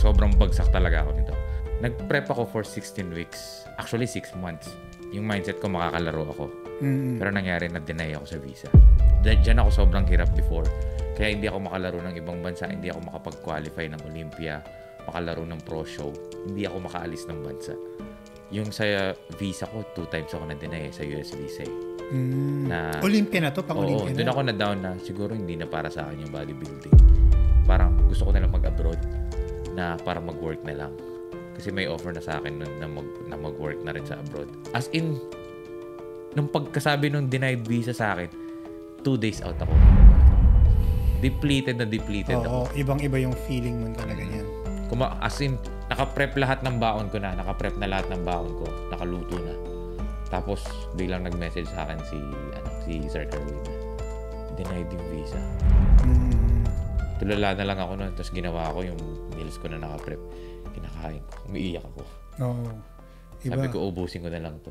sobrang bagsak talaga ako nito. Nag-prep ako for 16 weeks. Actually, 6 months. Yung mindset ko, makakalaro ako. Mm-hmm. Pero nangyari, na-deny ako sa visa. Diyan ako sobrang hirap before. Kaya hindi ako makalaro ng ibang bansa. Hindi ako makapag-qualify ng Olympia. Makalaro ng pro show. Hindi ako makaalis ng bansa. Yung sa visa ko, two times ako na-deny sa US visa. Eh. Mm. Na, Olympia na to, pang oo, Olympia na. Doon ako na-down na siguro hindi na para sa akin yung bodybuilding. Parang gusto ko na lang mag-abroad na para mag-work na lang. Kasi may offer na sa akin nun na, mag, na mag-work na rin sa abroad. As in, nung pagkasabi nung denied visa sa akin, two days out ako. Depleted na depleted Oo, ako. ibang-iba yung feeling mo talaga mm. yan. Kuma, as in, nakaprep lahat ng baon ko na. Nakaprep na lahat ng baon ko. Nakaluto na. Tapos, biglang nag-message sa akin si, ano, si Sir Kerwin. Denied yung visa. Mm. Tulala na lang ako noon. Tapos ginawa ko yung meals ko na naka-prep, kinakain ko. Umiiyak ako. Oo. Oh, iba. Sabi ko, ubusin ko na lang to.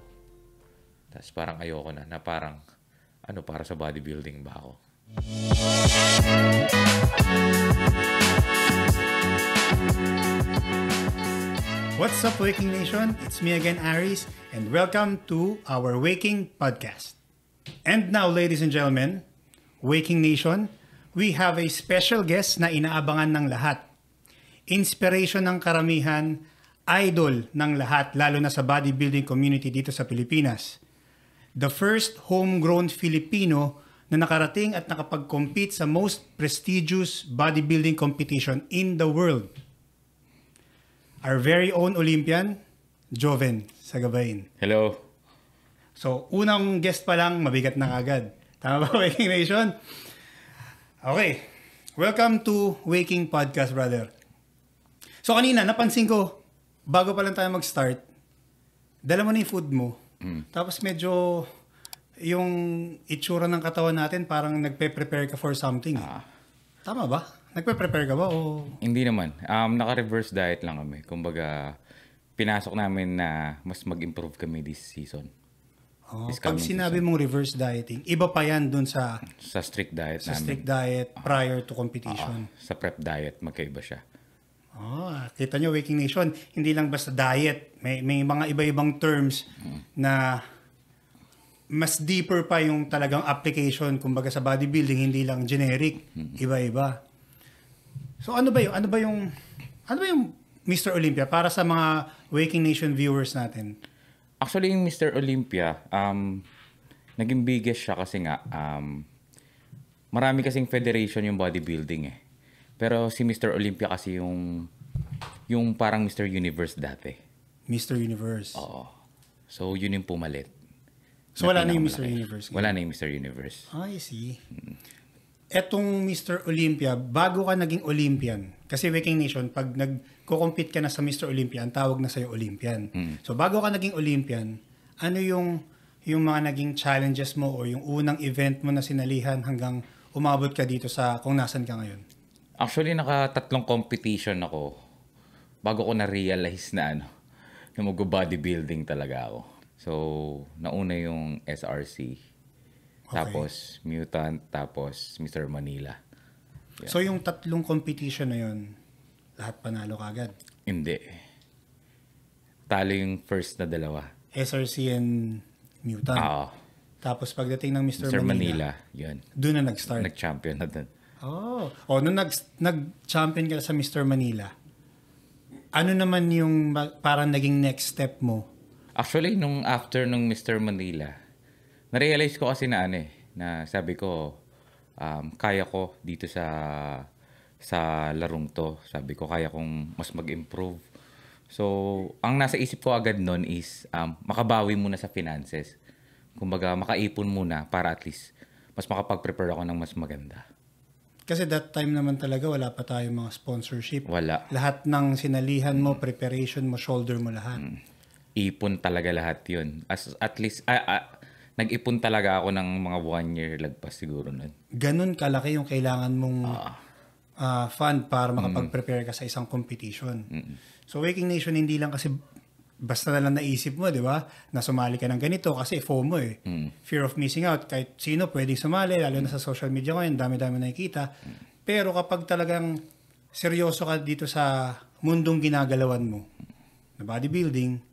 Tapos parang ayoko na, na parang, ano, para sa bodybuilding ba ako? What's up, Waking Nation? It's me again, Aries, and welcome to our Waking Podcast. And now, ladies and gentlemen, Waking Nation, we have a special guest na inaabangan ng lahat inspiration ng karamihan, idol ng lahat, lalo na sa bodybuilding community dito sa Pilipinas. The first homegrown Filipino na nakarating at nakapag-compete sa most prestigious bodybuilding competition in the world. Our very own Olympian, Joven Sagabain. Hello. So, unang guest pa lang, mabigat na agad. Tama ba, Waking Nation? Okay. Welcome to Waking Podcast, brother. So kanina, napansin ko, bago pa lang tayo mag-start, dala mo na yung food mo. Mm. Tapos medyo yung itsura ng katawan natin parang nagpe-prepare ka for something. Ah. Tama ba? Nagpe-prepare ka ba? O... Hindi naman. Um, naka-reverse diet lang kami. Kumbaga, pinasok namin na mas mag-improve kami this season. Oh, this pag sinabi season. mong reverse dieting, iba pa yan dun sa... Sa strict diet sa namin. Sa strict diet ah. prior to competition. Uh, sa prep diet, magkaiba siya. Oh, kita nyo, Waking Nation, hindi lang basta diet. May, may mga iba-ibang terms na mas deeper pa yung talagang application, kumbaga sa bodybuilding, hindi lang generic, iba-iba. So ano ba yung, ano ba yung, ano ba yung Mr. Olympia para sa mga Waking Nation viewers natin? Actually, yung Mr. Olympia, um, naging biggest siya kasi nga, um, marami kasing federation yung bodybuilding eh. Pero si Mr. Olympia kasi yung yung parang Mr. Universe dati. Mr. Universe. Oo. So yun yung pumalit. So wala na yung Mr. Malaki. Universe. Wala na yung Mr. Universe. Ah, I see. Hmm. Etong Mr. Olympia, bago ka naging Olympian, kasi Waking Nation, pag nag-compete ka na sa Mr. Olympia, ang tawag na sa'yo Olympian. Hmm. So bago ka naging Olympian, ano yung yung mga naging challenges mo o yung unang event mo na sinalihan hanggang umabot ka dito sa kung nasan ka ngayon? Actually, naka-tatlong competition ako bago ko na-realize na ano, na mag-bodybuilding talaga ako. So, nauna yung SRC, okay. tapos Mutant, tapos Mr. Manila. Yeah. So, yung tatlong competition na yun, lahat panalo ka agad? Hindi. Talo yung first na dalawa. SRC and Mutant? Oo. Tapos pagdating ng Mr. Mr. Manila, Manila yun. doon na nag-start? Nag-champion na doon. Oh, oh nung nag, nag-champion ka sa Mr. Manila, ano naman yung parang naging next step mo? Actually, nung after nung Mr. Manila, na-realize ko kasi na ano eh, na sabi ko, um, kaya ko dito sa sa larong to. Sabi ko, kaya kong mas mag-improve. So, ang nasa isip ko agad noon is um, makabawi muna sa finances. Kumbaga, makaipon muna para at least mas makapag-prepare ako ng mas maganda. Kasi that time naman talaga wala pa tayong mga sponsorship. Wala. Lahat ng sinalihan mo, mm. preparation mo, shoulder mo lahat. Mm. Ipon talaga lahat 'yun. As at least ah, ah, nag-ipon talaga ako ng mga one year lagpas siguro nun. Ganun kalaki yung kailangan mong ah. uh, fund para makapag-prepare ka sa isang competition. Mm-mm. So Waking Nation hindi lang kasi basta na lang naisip mo, di ba, na sumali ka ng ganito kasi FOMO eh. Mm. Fear of missing out. Kahit sino pwedeng sumali, lalo mm. na sa social media ngayon, dami-dami nakikita. Mm. Pero kapag talagang seryoso ka dito sa mundong ginagalawan mo, na bodybuilding,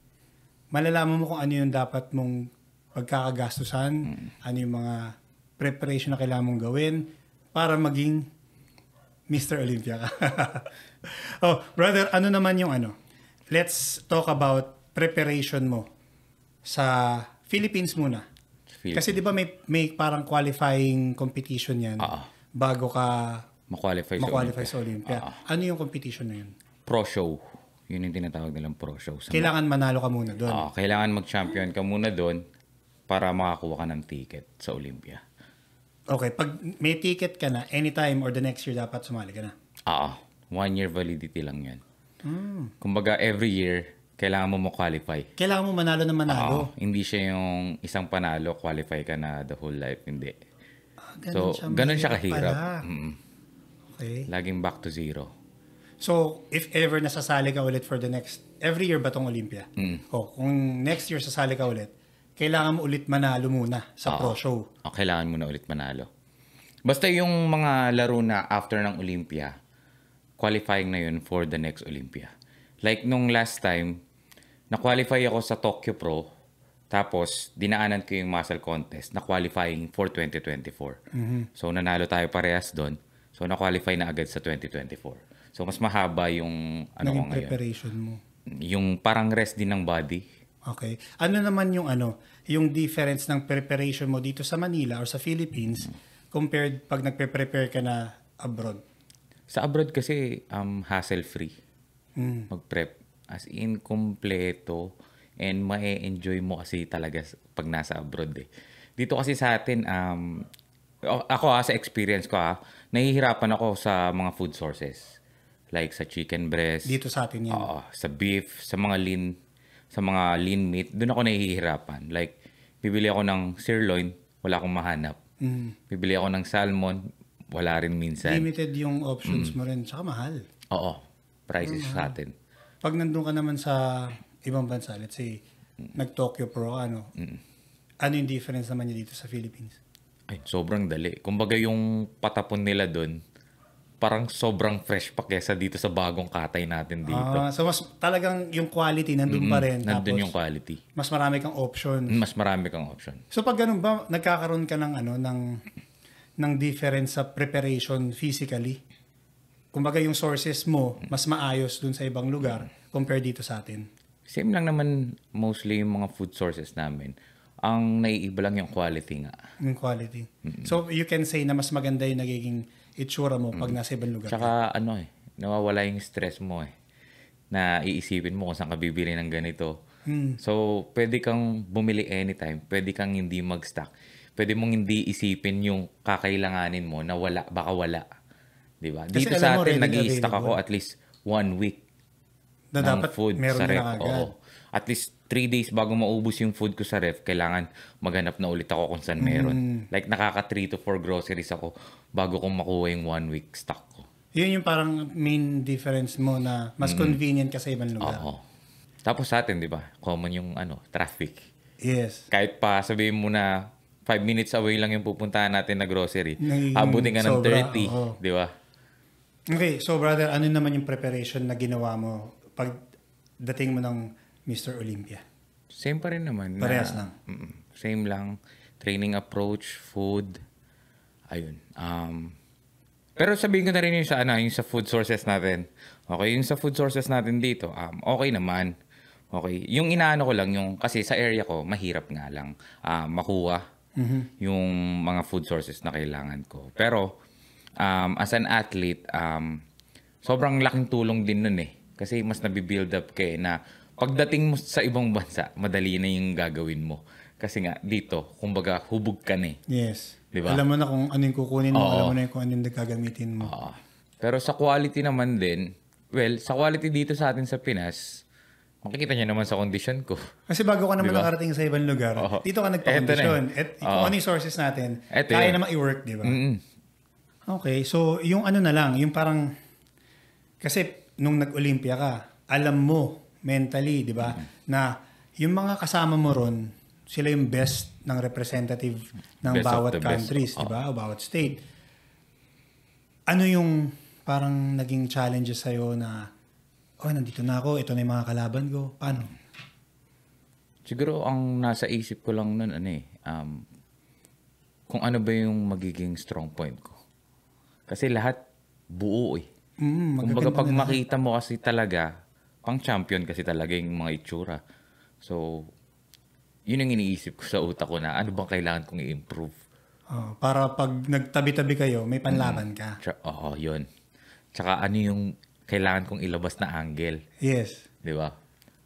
malalaman mo kung ano yung dapat mong pagkakagastusan, mm. ano yung mga preparation na kailangan mong gawin para maging Mr. Olympia ka. oh, brother, ano naman yung ano? Let's talk about preparation mo sa Philippines muna? Philippines. Kasi 'di ba may may parang qualifying competition 'yan uh-huh. bago ka ma-qualify, ma-qualify sa Olympia. Sa Olympia. Uh-huh. Ano yung competition na 'yun? Pro show. Yun yung tinatawag nilang pro show. Sa kailangan manalo ka muna doon. Oo, uh, kailangan mag-champion ka muna doon para makakuha ka ng ticket sa Olympia. Okay, pag may ticket ka na, anytime or the next year dapat sumali ka na? Oo. Uh, one year validity lang yan. Mm. Kumbaga every year, kailangan mo mo-qualify. Kailangan mo manalo ng manalo. Oo, hindi siya yung isang panalo, qualify ka na the whole life. Hindi. Ah, ganun so, siya ganun siya kahirap. Mm. Okay. Laging back to zero. So, if ever nasasali ka ulit for the next, every year ba tong Olympia? Mm. O, oh, kung next year sasali ka ulit, kailangan mo ulit manalo muna sa Oo. pro show. O, kailangan mo na ulit manalo. Basta yung mga laro na after ng Olympia, qualifying na yun for the next Olympia. Like nung last time, na-qualify ako sa Tokyo Pro. Tapos, dinaanan ko yung muscle contest na qualifying for 2024. Mm-hmm. So, nanalo tayo parehas doon. So, na-qualify na agad sa 2024. So, mas mahaba yung ano yung preparation ngayon. mo. Yung parang rest din ng body. Okay. Ano naman yung ano, yung difference ng preparation mo dito sa Manila or sa Philippines mm-hmm. compared pag nagpe-prepare ka na abroad? Sa abroad kasi um, hassle-free. Mm. Mag-prep As in, kompleto and ma-enjoy mo kasi talaga pag nasa abroad eh. Dito kasi sa atin, um, ako ha, ah, sa experience ko ha, ah, nahihirapan ako sa mga food sources. Like sa chicken breast. Dito sa atin yan. Oo, sa beef, sa mga lean, sa mga lean meat. Doon ako nahihirapan. Like, bibili ako ng sirloin, wala akong mahanap. Mm. Bibili ako ng salmon, wala rin minsan. Limited yung options mm. mo rin, Saka mahal. Oo, prices mm, sa atin pag nandun ka naman sa ibang bansa, let's say, mm. nag-Tokyo Pro, ano, mm. ano yung difference naman niya dito sa Philippines? Ay, sobrang dali. Kumbaga yung patapon nila doon, parang sobrang fresh pa kesa dito sa bagong katay natin dito. Ah, so mas talagang yung quality nandun mm-hmm. pa rin. Nandun tapos, yung quality. Mas marami kang options. Mm, mas marami kang option. So pag ganun ba, nagkakaroon ka ng ano, ng, ng difference sa preparation physically? kumbaga yung sources mo, mas maayos dun sa ibang lugar compare dito sa atin? Same lang naman mostly yung mga food sources namin. Ang naiiba lang yung quality nga. Yung quality. Mm-hmm. So you can say na mas maganda yung nagiging itsura mo pag nasa ibang lugar. Tsaka ka. ano eh, nawawala yung stress mo eh. Na iisipin mo kung saan ka bibili ng ganito. Mm. So pwede kang bumili anytime. Pwede kang hindi mag-stock. Pwede mong hindi isipin yung kakailanganin mo na wala, baka wala. 'Di ba? Dito sa atin nag stock ako at least one week na ng dapat food meron sa ref. Na agad. Oo. At least three days bago maubos yung food ko sa ref, kailangan maghanap na ulit ako kung saan meron. Mm. Like nakaka 3 to 4 groceries ako bago kong makuha yung one week stock ko. Yun yung parang main difference mo na mas mm. convenient ka sa ibang lugar. Oo. Tapos sa atin, di ba? Common yung ano, traffic. Yes. Kahit pa sabihin mo na 5 minutes away lang yung pupuntahan natin na grocery. Abutin ka ng 30, oh. di ba? Okay, so brother, ano naman yung preparation na ginawa mo pag dating mo ng Mr. Olympia? Same pa rin naman. Parehas na, lang? Same lang. Training approach, food, ayun. Um, pero sabihin ko na rin yung sa, ano, yung sa food sources natin. Okay, yung sa food sources natin dito, um, okay naman. Okay. Yung inaano ko lang, yung, kasi sa area ko, mahirap nga lang uh, makuha mm-hmm. yung mga food sources na kailangan ko. Pero, um, as an athlete, um, sobrang laking tulong din nun eh. Kasi mas nabibuild up ka eh na pagdating mo sa ibang bansa, madali na yung gagawin mo. Kasi nga, dito, kumbaga, hubog ka na eh. Yes. Diba? Alam mo na kung anong kukunin mo, Oo. alam mo na kung anong gagamitin mo. Oo. Pero sa quality naman din, well, sa quality dito sa atin sa Pinas, Makikita niyo naman sa condition ko. Kasi bago ka naman diba? nakarating sa ibang lugar, Oo. dito ka nagpa-condition. Eto na. Et, eh. kung ano yung sources natin, Eto kaya yun. Eh. naman i-work, di ba? Mm-hmm. Okay, so yung ano na lang, yung parang kasi nung nag-Olympia ka, alam mo mentally, 'di ba, mm-hmm. na yung mga kasama mo ron, sila yung best ng representative ng best bawat countries, 'di ba, oh. o bawat state. Ano yung parang naging challenges sa iyo na oh, nandito na ako, ito na yung mga kalaban ko. Paano? Siguro ang nasa isip ko lang noon ano eh, um, kung ano ba yung magiging strong point ko kasi lahat buo eh. Mm, Kumbaga pag nila. makita mo kasi talaga, pang champion kasi talaga yung mga itsura. So, yun ang iniisip ko sa utak ko na ano bang kailangan kong i-improve. Oh, para pag nagtabi-tabi kayo, may panlaban mm, ka. Oo, oh, yun. Tsaka ano yung kailangan kong ilabas na angle. Yes. Di ba?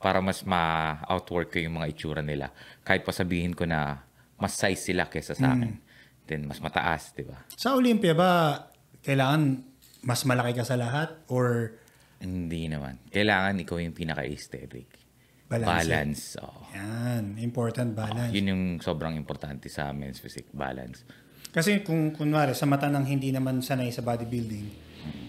Para mas ma-outwork ko yung mga itsura nila. Kahit pa sabihin ko na mas size sila kesa sa mm. akin. Mm. Then mas mataas, di ba? Sa Olympia ba, kailangan mas malaki ka sa lahat or hindi naman. Kailangan ikaw yung pinaka-aesthetic. Balance. Balance. Oh. Yan. Important balance. Oh, yun yung sobrang importante sa men's physique. Balance. Kasi kung kunwari sa mata ng hindi naman sanay sa bodybuilding,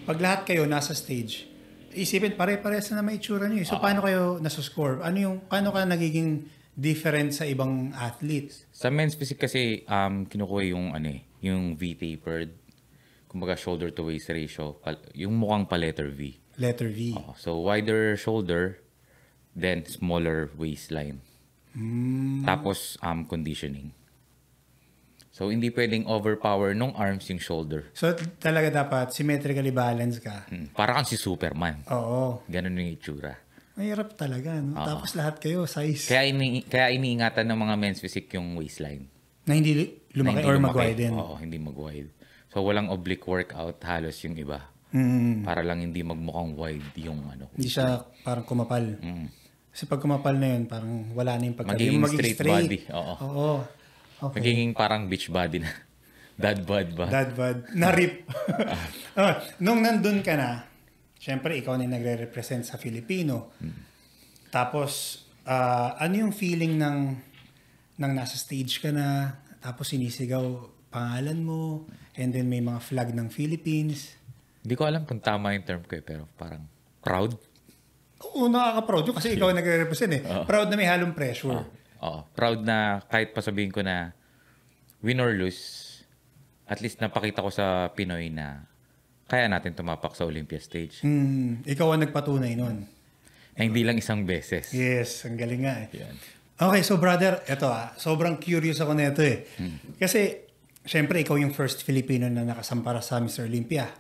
pag lahat kayo nasa stage, isipin pare-pares na may itsura niyo. Eh. So, oh. paano kayo nasuscore? Ano yung, paano ka nagiging different sa ibang athletes? Sa men's physique kasi um, kinukuha yung ano eh, yung V-tapered kumbaga shoulder to waist ratio, yung mukhang pa letter V. Letter V. Oh, so wider shoulder, then smaller waistline. Mm. Tapos um, conditioning. So, hindi pwedeng overpower nung arms yung shoulder. So, talaga dapat symmetrically balanced ka. Hmm. Para kang si Superman. Oo. Ganun yung itsura. Mahirap talaga. No? Oo. Tapos lahat kayo, size. Kaya, ini kaya iniingatan ng mga men's physique yung waistline. Na hindi lumaki na hindi or mag-wide Oo, hindi mag-wide. So walang oblique workout halos yung iba. Mm. Para lang hindi magmukhang wide yung ano. Hindi siya parang kumapal. Mm. Kasi pag kumapal na yun, parang wala na yung pagkabi. Magiging, magiging straight, straight body. Oo. Oo. Okay. Magiging parang beach body na. Dad bod ba? Dad bod. Na-rip. Oh, nung nandun ka na, syempre ikaw na nagre-represent sa Filipino. Hmm. Tapos, uh, ano yung feeling ng, ng nasa stage ka na, tapos sinisigaw pangalan mo, and then may mga flag ng Philippines. Hindi ko alam kung tama yung term ko eh, pero parang proud. Oo, nakaka-proud yun kasi ikaw ang nagre-represent eh. Uh-oh. Proud na may halong pressure. Oo, proud na kahit pa sabihin ko na win or lose, at least napakita ko sa Pinoy na kaya natin tumapak sa Olympia stage. Mm, ikaw ang nagpatunay nun. Na hindi lang isang beses. Yes, ang galing nga eh. Yan. Okay, so brother, eto ah, sobrang curious ako nito eh. Hmm. Kasi Siyempre, ikaw yung first Filipino na nakasampara sa Mr. Olympia.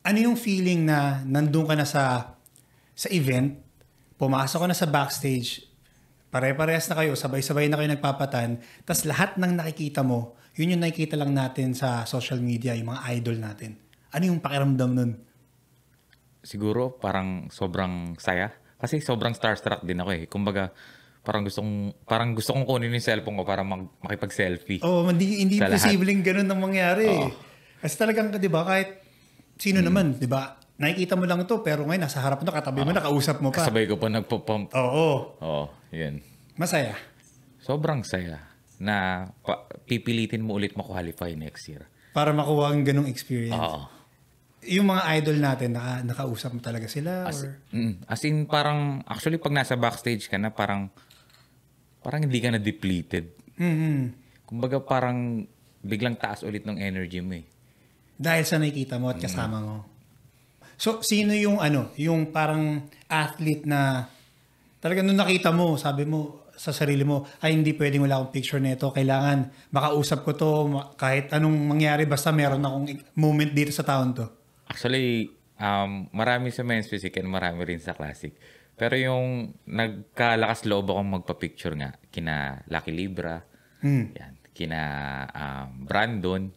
Ano yung feeling na nandun ka na sa sa event, pumasok ka na sa backstage, pare-parehas na kayo, sabay-sabay na kayo nagpapatan, tapos lahat ng nakikita mo, yun yung nakikita lang natin sa social media, yung mga idol natin. Ano yung pakiramdam nun? Siguro parang sobrang saya. Kasi sobrang starstruck din ako eh. Kumbaga, parang gusto kong parang gusto kong kunin yung cellphone ko para mag, makipag-selfie. Oh, hindi hindi posibleng ganun ang mangyari. Oh. Kasi talagang 'di ba kahit sino hmm. naman, 'di ba? Nakikita mo lang 'to pero ngayon nasa harap mo, katabi oh. mo, nakausap mo pa. Kasabay ko pa nagpo-pump. Oo. Oh, Oo, oh. oh, 'yan. Masaya. Sobrang saya na pa, pipilitin mo ulit makualify next year. Para makuha ang ganung experience. Oo. Yung mga idol natin, naka, nakausap mo talaga sila? As, or? Mm, as in, parang, actually, pag nasa backstage ka na, parang, parang hindi ka na depleted. Mm-hmm. Kumbaga parang biglang taas ulit ng energy mo eh. Dahil sa nakikita mo at mm. kasama mm-hmm. mo. So, sino yung ano, yung parang athlete na talaga nung nakita mo, sabi mo sa sarili mo, ay hindi pwedeng wala akong picture nito, kailangan makausap ko to kahit anong mangyari, basta meron akong moment dito sa taon to. Actually, um, marami sa men's physique and marami rin sa classic pero yung nagkalakas loob akong magpa-picture nga, kina Lucky Libra, hmm. yan, kina um, Brandon.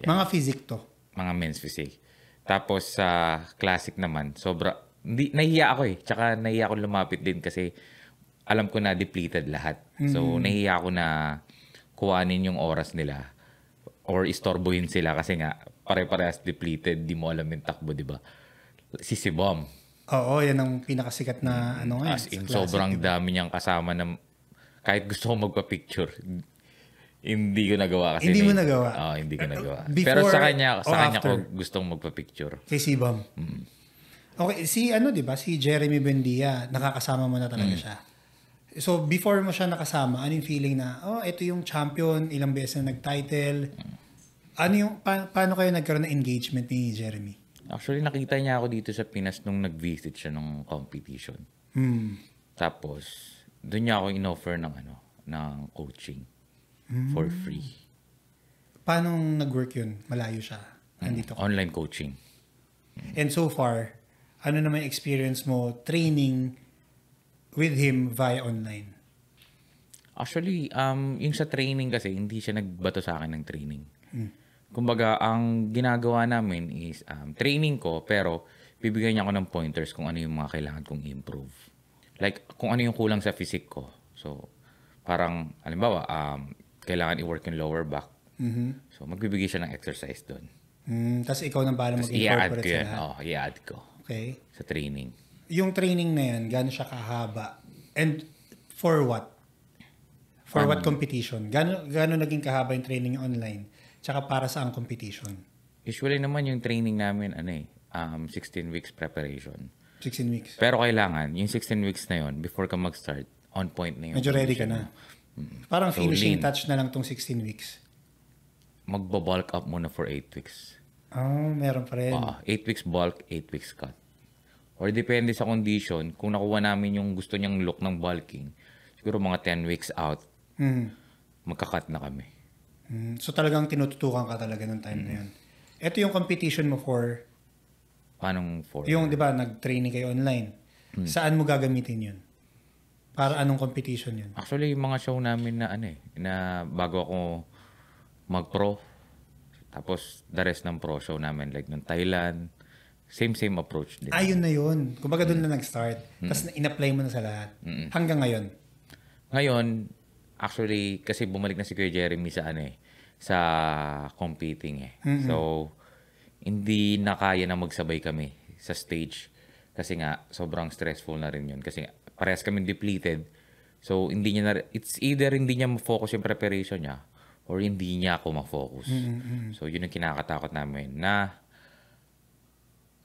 Yan. Mga physique to? Mga men's physique. Tapos sa uh, classic naman, sobra, hindi, nahiya ako eh. Tsaka nahiya ako lumapit din kasi alam ko na depleted lahat. Mm-hmm. So hmm. nahiya ako na kuhanin yung oras nila or istorbohin sila kasi nga pare-parehas depleted, di mo alam yung takbo, di ba? Si Sibom, Oo, yan ang pinakasikat na ano ngayon. As in, sobrang diba? dami niyang kasama ng... kahit gusto ko magpa-picture, hindi ko nagawa kasi. Hindi mo nagawa? Oo, oh, hindi ko nagawa. Before Pero sa kanya, sa kanya after. ko gustong magpa-picture. Kay Sibam? Mm. Okay, si ano 'di ba? Si Jeremy Bendia, nakakasama mo na talaga mm. siya. So before mo siya nakasama, ano yung feeling na, oh, ito yung champion, ilang beses na nag-title. Mm. Ano yung pa- paano kayo nagkaroon ng engagement ni Jeremy? Actually, nakita niya ako dito sa Pinas nung nag-visit siya nung competition. Mm. Tapos, doon niya ako in-offer ng ano, ng coaching mm. for hmm. free. Paano nag-work yun? Malayo siya. Hmm. Nandito mm. Online coaching. Mm. And so far, ano naman experience mo training with him via online? Actually, um, yung sa training kasi, hindi siya nagbato sa akin ng training. Mm kumbaga, ang ginagawa namin is um, training ko, pero bibigyan niya ako ng pointers kung ano yung mga kailangan kong improve. Like, kung ano yung kulang sa physique ko. So, parang, alimbawa, um, kailangan i-work yung lower back. Mm-hmm. So, magbibigay siya ng exercise doon. Mm, tapos ikaw nang bahala mag-incorporate sa Oh, i-add ko. Okay. Sa training. Yung training na yan, gano'n siya kahaba? And for what? For um, what competition? Gano'n gano naging kahaba yung training online? tsaka para sa ang competition? Usually naman yung training namin, ano eh, um, 16 weeks preparation. 16 weeks. Pero kailangan, yung 16 weeks na yon before ka mag-start, on point na yun. Medyo ready ka na. Mm. Parang so, finishing lean. touch na lang tong 16 weeks. Magbo-bulk up muna for 8 weeks. Oh, meron pa rin. Uh, ah, 8 weeks bulk, 8 weeks cut. Or depende sa condition, kung nakuha namin yung gusto niyang look ng bulking, siguro mga 10 weeks out, mm. magkakat na kami. Mm, so talagang tinututukan ka talaga ng time mm. na yun. Ito yung competition mo for... Paano for? Yung, di ba, nag-training kayo online. Mm. Saan mo gagamitin yun? Para anong competition yun? Actually, yung mga show namin na ano eh, na bago ako mag-pro, tapos the rest ng pro show namin, like ng Thailand, same-same approach din. Ayun ah, na yun. Kumbaga doon mm. na nag-start. Mm. Tapos in-apply mo na sa lahat. Mm. Hanggang ngayon? Ngayon, actually, kasi bumalik na si Kuya Jeremy sa ano eh, sa competing eh. Mm-hmm. So, hindi na kaya na magsabay kami sa stage kasi nga sobrang stressful na rin yun kasi nga, parehas kami depleted. So, hindi niya na, it's either hindi niya ma-focus yung preparation niya or hindi niya ako ma-focus. Mm-hmm. So, yun yung kinakatakot namin na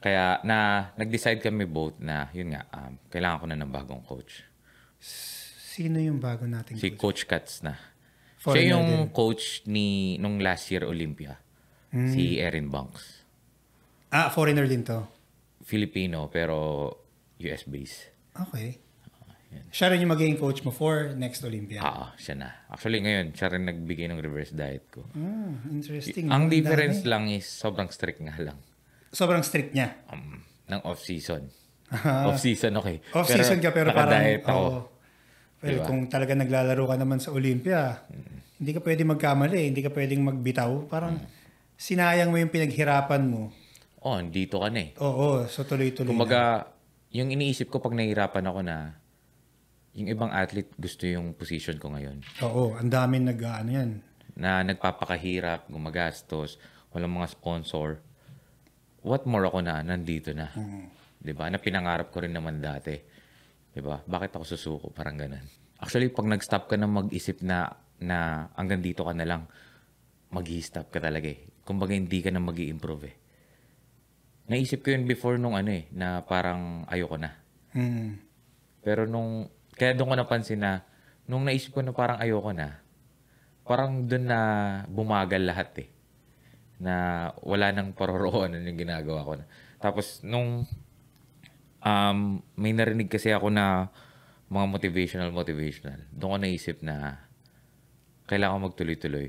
kaya na nag-decide kami both na yun nga um, kailangan ko na ng bagong coach. Sino yung bago nating si coach? Si Coach Katz na. Foreigner siya yung din. coach ni nung last year Olympia. Mm. Si Erin Banks. Ah, foreigner din to. Filipino pero US based. Okay. Ah, Yan. Siya rin yung magiging coach mo for next Olympia. Oo, ah, siya na. Actually, ngayon, siya rin nagbigay ng reverse diet ko. Mm, interesting. Y- ang difference dami. lang is sobrang strict nga lang. Sobrang strict niya? Um, ng off-season. off-season, okay. Off-season ka pero parang... Nakadiet ako. Oh. Pero diba? kung talaga naglalaro ka naman sa Olympia, mm. hindi ka pwedeng magkamali, hindi ka pwedeng magbitaw. Parang mm. sinayang mo yung pinaghirapan mo. Oh, dito ka na eh. Oo, so tuloy-tuloy Kumbaga, na. yung iniisip ko pag nahihirapan ako na yung ibang athlete gusto yung position ko ngayon. Oo, ang daming nag ah, ano yan. Na nagpapakahirap, gumagastos, walang mga sponsor. What more ako na nandito na. Mm. 'Di ba? Na pinangarap ko rin naman dati. 'Di ba? Bakit ako susuko? Parang ganun. Actually, pag nag-stop ka na mag-isip na na hanggang dito ka na lang, mag stop ka talaga eh. Kumbaga hindi ka na mag improve eh. Naisip ko yun before nung ano eh, na parang ayoko na. Mm. Pero nung, kaya doon ko napansin na, nung naisip ko na parang ayoko na, parang doon na bumagal lahat eh. Na wala nang paroroonan yung ginagawa ko na. Tapos nung um, may narinig kasi ako na mga motivational, motivational. Doon ko naisip na kailangan ko magtuloy-tuloy.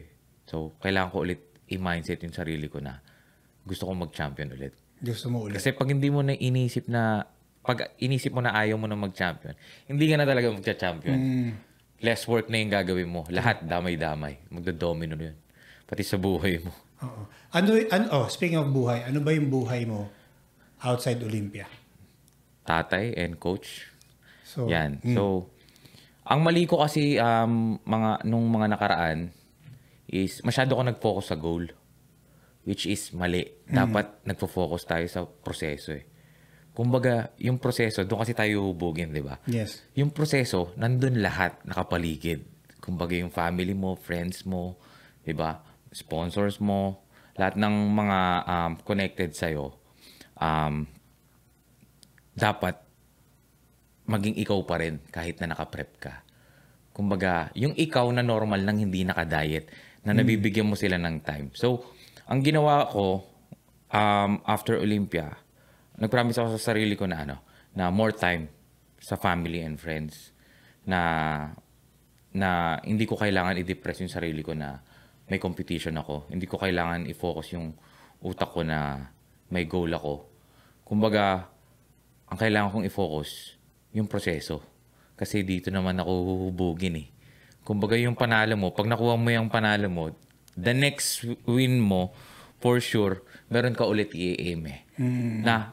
So, kailangan ko ulit i-mindset yung sarili ko na gusto kong mag-champion ulit. Gusto mo ulit. Kasi pag hindi mo na inisip na, pag inisip mo na ayaw mo na mag-champion, hindi ka na talaga magcha-champion. Mm. Less work na yung gagawin mo. Lahat damay-damay. Magda-domino yun. Pati sa buhay mo. Oo. Ano, ano, oh, speaking of buhay, ano ba yung buhay mo outside Olympia? tatay and coach. So, Yan. Mm. So, ang mali ko kasi um, mga, nung mga nakaraan is masyado ako nag-focus sa goal. Which is mali. Hmm. Dapat mm. nagpo-focus tayo sa proseso eh. Kumbaga, yung proseso, doon kasi tayo hubugin, di ba? Yes. Yung proseso, nandun lahat, nakapaligid. Kumbaga, yung family mo, friends mo, di ba? Sponsors mo, lahat ng mga um, connected sa'yo, um, dapat maging ikaw pa rin kahit na naka-prep ka. Kumbaga, yung ikaw na normal nang hindi naka-diet, na hmm. nabibigyan mo sila ng time. So, ang ginawa ko um, after Olympia, nagpromise ako sa sarili ko na ano, na more time sa family and friends na na hindi ko kailangan i-depress yung sarili ko na may competition ako. Hindi ko kailangan i-focus yung utak ko na may goal ako. Kumbaga, ang kailangan kong i-focus, yung proseso. Kasi dito naman ako hubugin eh. Kung bagay yung panalo mo, pag nakuha mo yung panalo mo, the next win mo, for sure, meron ka ulit i-aim eh. Mm. Na,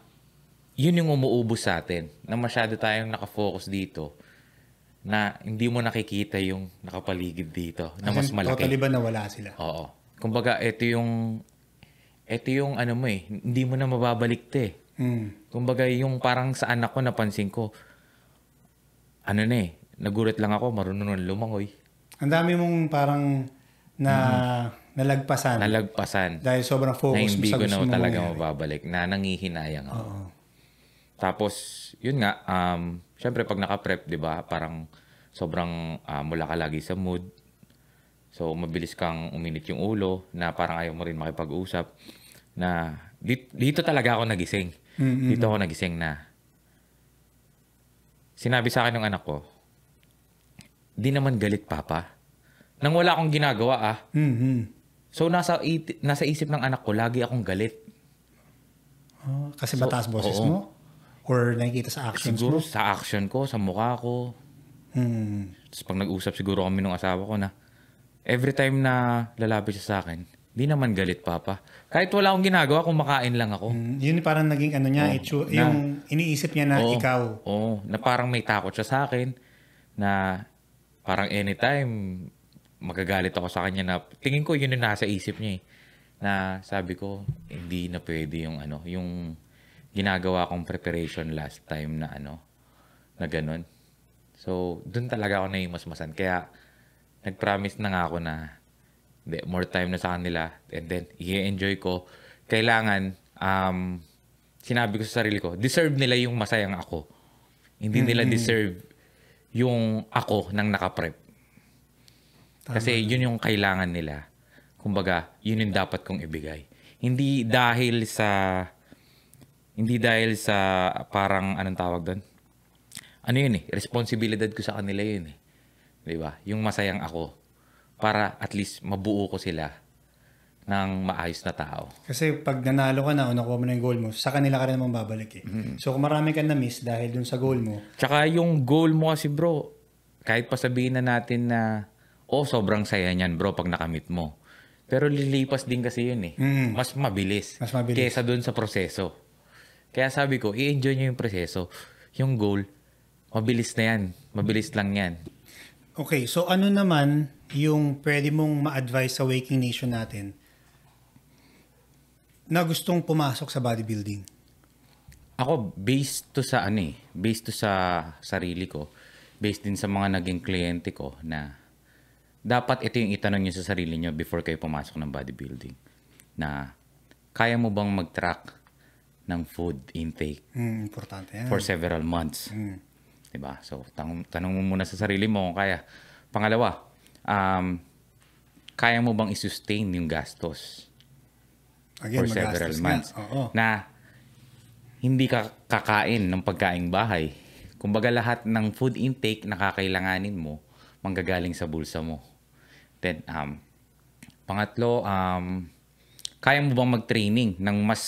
yun yung umuubos sa atin. Na masyado tayong nakafocus dito na hindi mo nakikita yung nakapaligid dito na mas malaki. Totally ba nawala sila? Oo. Kumbaga, ito yung ito yung ano mo eh, hindi mo na mababalik te. Mm. Kumbaga yung parang sa anak ko napansin ko, ano na eh, nagulat lang ako, marunong ng lumangoy. Ang dami mong parang na mm. nalagpasan. Nalagpasan. Dahil sobrang focus mo sa gusto mo. Na hindi ko talaga mangyari. mababalik. Na nangihinayang ako. Oo. Tapos, yun nga, um, syempre pag naka-prep, di ba, parang sobrang uh, mula ka lagi sa mood. So, mabilis kang uminit yung ulo na parang ayaw mo rin makipag-usap. Na dito, dito talaga ako nagising. Mm-hmm. Dito ako nagising na. Sinabi sa akin ng anak ko, di naman galit, Papa. Nang wala akong ginagawa, ah. Mm-hmm. So, nasa, nasa isip ng anak ko, lagi akong galit. Oh, kasi so, boses oo. mo? Or nakikita sa actions siguro, mo? sa action ko, sa mukha ko. Hmm. Tapos pag nag-usap siguro kami ng asawa ko na, every time na lalapit siya sa akin, Di naman galit, Papa. Kahit wala akong ginagawa, kumakain lang ako. Mm, yun parang naging ano niya, oh, itsu, na, yung iniisip niya na oh, ikaw. Oo, oh, na parang may takot siya sa akin na parang anytime magagalit ako sa kanya na tingin ko yun yung nasa isip niya eh. Na sabi ko, hindi na pwede yung ano, yung ginagawa kong preparation last time na ano, na ganun. So, doon talaga ako naimasmasan. Kaya, nag-promise na nga ako na more time na sa kanila and then i-enjoy ko kailangan um, sinabi ko sa sarili ko deserve nila yung masayang ako hindi mm-hmm. nila deserve yung ako nang nakaprep Tama. kasi yun yung kailangan nila kumbaga yun yung dapat kong ibigay hindi dahil sa hindi dahil sa parang anong tawag doon ano yun eh responsibilidad ko sa kanila yun eh 'di ba yung masayang ako para at least mabuo ko sila ng maayos na tao. Kasi pag nanalo ka na o nakuha mo na yung goal mo, sa kanila ka rin naman babalik eh. Mm-hmm. So kung marami ka na-miss dahil dun sa goal mo. Tsaka yung goal mo kasi bro, kahit pa sabihin na natin na, oh sobrang saya niyan bro pag nakamit mo. Pero lilipas din kasi yun eh. Mm-hmm. Mas mabilis. Mas mabilis. Kesa dun sa proseso. Kaya sabi ko, i-enjoy nyo yung proseso. Yung goal, mabilis na yan. Mabilis lang yan Okay, so ano naman yung pwede mong ma-advise sa Waking Nation natin na gustong pumasok sa bodybuilding? Ako, based to sa ano eh, based to sa sarili ko, based din sa mga naging kliyente ko na dapat ito yung itanong nyo sa sarili nyo before kayo pumasok ng bodybuilding. Na kaya mo bang mag-track ng food intake? Mm, importante yan. For several months. Mm 'di ba? So tanong, tanong mo muna sa sarili mo kung kaya. Pangalawa, um, kaya mo bang i-sustain yung gastos Again, for several months? Na, na hindi ka kakain ng pagkaing bahay. Kumbaga lahat ng food intake na kakailanganin mo manggagaling sa bulsa mo. Then um pangatlo um kaya mo bang mag-training ng mas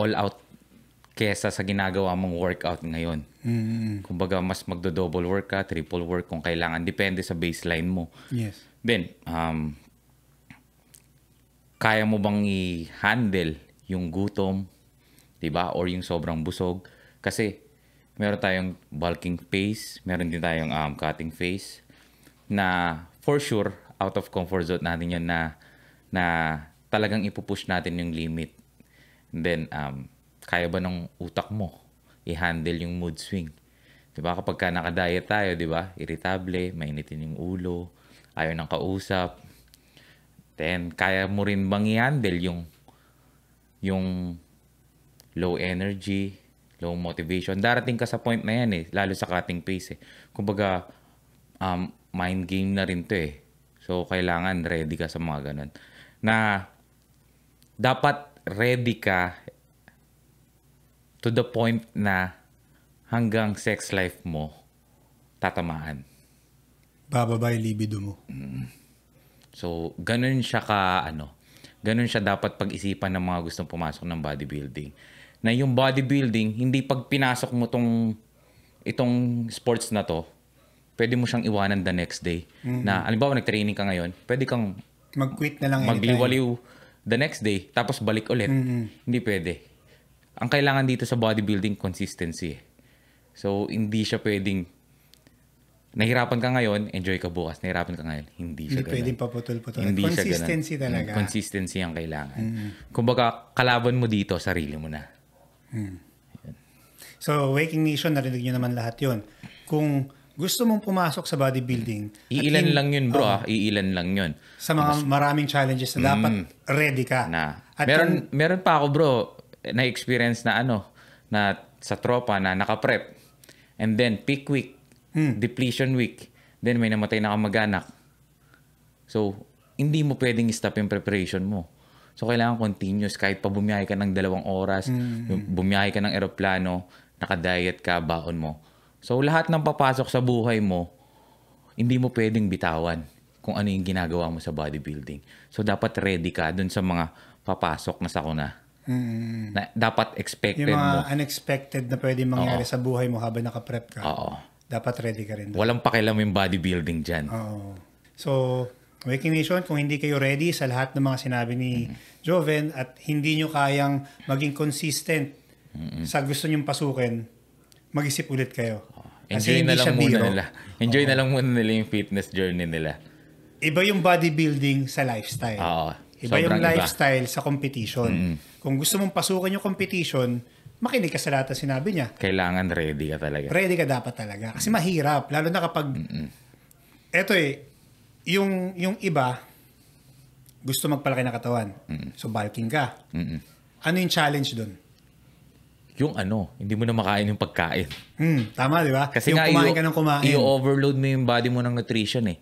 all out kesa sa ginagawa mong workout ngayon. Mm-hmm. Kumbaga, mas magdo-double work ka, triple work kung kailangan. Depende sa baseline mo. Yes. Then, um, kaya mo bang i-handle yung gutom, di ba? Or yung sobrang busog. Kasi, meron tayong bulking phase, meron din tayong um, cutting phase na for sure, out of comfort zone natin yun na, na talagang ipupush natin yung limit. And then, um, kaya ba ng utak mo i-handle yung mood swing? 'Di ba? Kapag ka naka-diet tayo, 'di ba? Irritable, mainitin yung ulo, ayaw ng kausap. Then kaya mo rin bang i-handle yung yung low energy, low motivation. Darating ka sa point na yan eh, lalo sa cutting pace eh. Kumbaga, um, mind game na rin to eh. So, kailangan ready ka sa mga ganun. Na, dapat ready ka to the point na hanggang sex life mo tatamaan. Bababa yung libido mo. Mm. So, ganun siya ka, ano, ganun siya dapat pag-isipan ng mga gustong pumasok ng bodybuilding. Na yung bodybuilding, hindi pag pinasok mo tong, itong sports na to, pwede mo siyang iwanan the next day. Mm-hmm. Na, alimbawa, nag-training ka ngayon, pwede kang mag-quit na lang. Magliwaliw anytime. the next day, tapos balik ulit. Mm-hmm. Hindi pwede ang kailangan dito sa bodybuilding, consistency. So, hindi siya pwedeng nahirapan ka ngayon, enjoy ka bukas. Nahirapan ka ngayon, hindi siya Hindi pwedeng paputol-putol. Hindi Consistency siya mm, talaga. Consistency ang kailangan. Mm. Kumbaga, kalaban mo dito, sarili mo na. Mm. So, Waking Nation, narinig nyo naman lahat yon Kung gusto mong pumasok sa bodybuilding. Iilan in, lang yun bro, uh, iilan lang yun. Sa mga Mas, maraming challenges na dapat mm, ready ka. Na. At meron, kung, meron pa ako bro, na-experience na ano, na sa tropa na naka-prep. And then peak week, hmm. depletion week, then may namatay na kamag-anak. So, hindi mo pwedeng stop yung preparation mo. So, kailangan continuous kahit pa bumiyahe ka ng dalawang oras, mm-hmm. bumiyahe ka ng eroplano, naka-diet ka, baon mo. So, lahat ng papasok sa buhay mo, hindi mo pwedeng bitawan kung ano yung ginagawa mo sa bodybuilding. So, dapat ready ka dun sa mga papasok na sakuna. Mm. Na dapat expected mo. yung mga mo. unexpected na pwede mangyari Oo. sa buhay mo habang naka-prep ka. Oo. Dapat ready ka rin. Doon. Walang pakialam yung bodybuilding dyan. Oo. So, Waking Nation, kung hindi kayo ready sa lahat ng mga sinabi ni mm-hmm. Joven at hindi nyo kayang maging consistent mm-hmm. sa gusto nyong pasukin, mag-isip ulit kayo. Oh. Enjoy Kasi na lang muna biro. nila. Enjoy Oo. na lang muna nila yung fitness journey nila. Iba yung bodybuilding sa lifestyle. Oo. Iba Sobrang yung lifestyle iba. sa competition. Mm-hmm. Kung gusto mong pasukan yung competition, makinig ka sa lahat ng sinabi niya. Kailangan ready ka talaga. Ready ka dapat talaga. Kasi mahirap. Lalo na kapag... Mm-hmm. Eto eh, yung, yung iba, gusto magpalaki ng katawan. Mm-hmm. So, bulking ka. Mm-hmm. Ano yung challenge doon? yung ano, hindi mo na makain yung pagkain. Mm, tama, di ba? Kasi yung nga, kumain ka ng kumain. I-overload mo yung body mo ng nutrition eh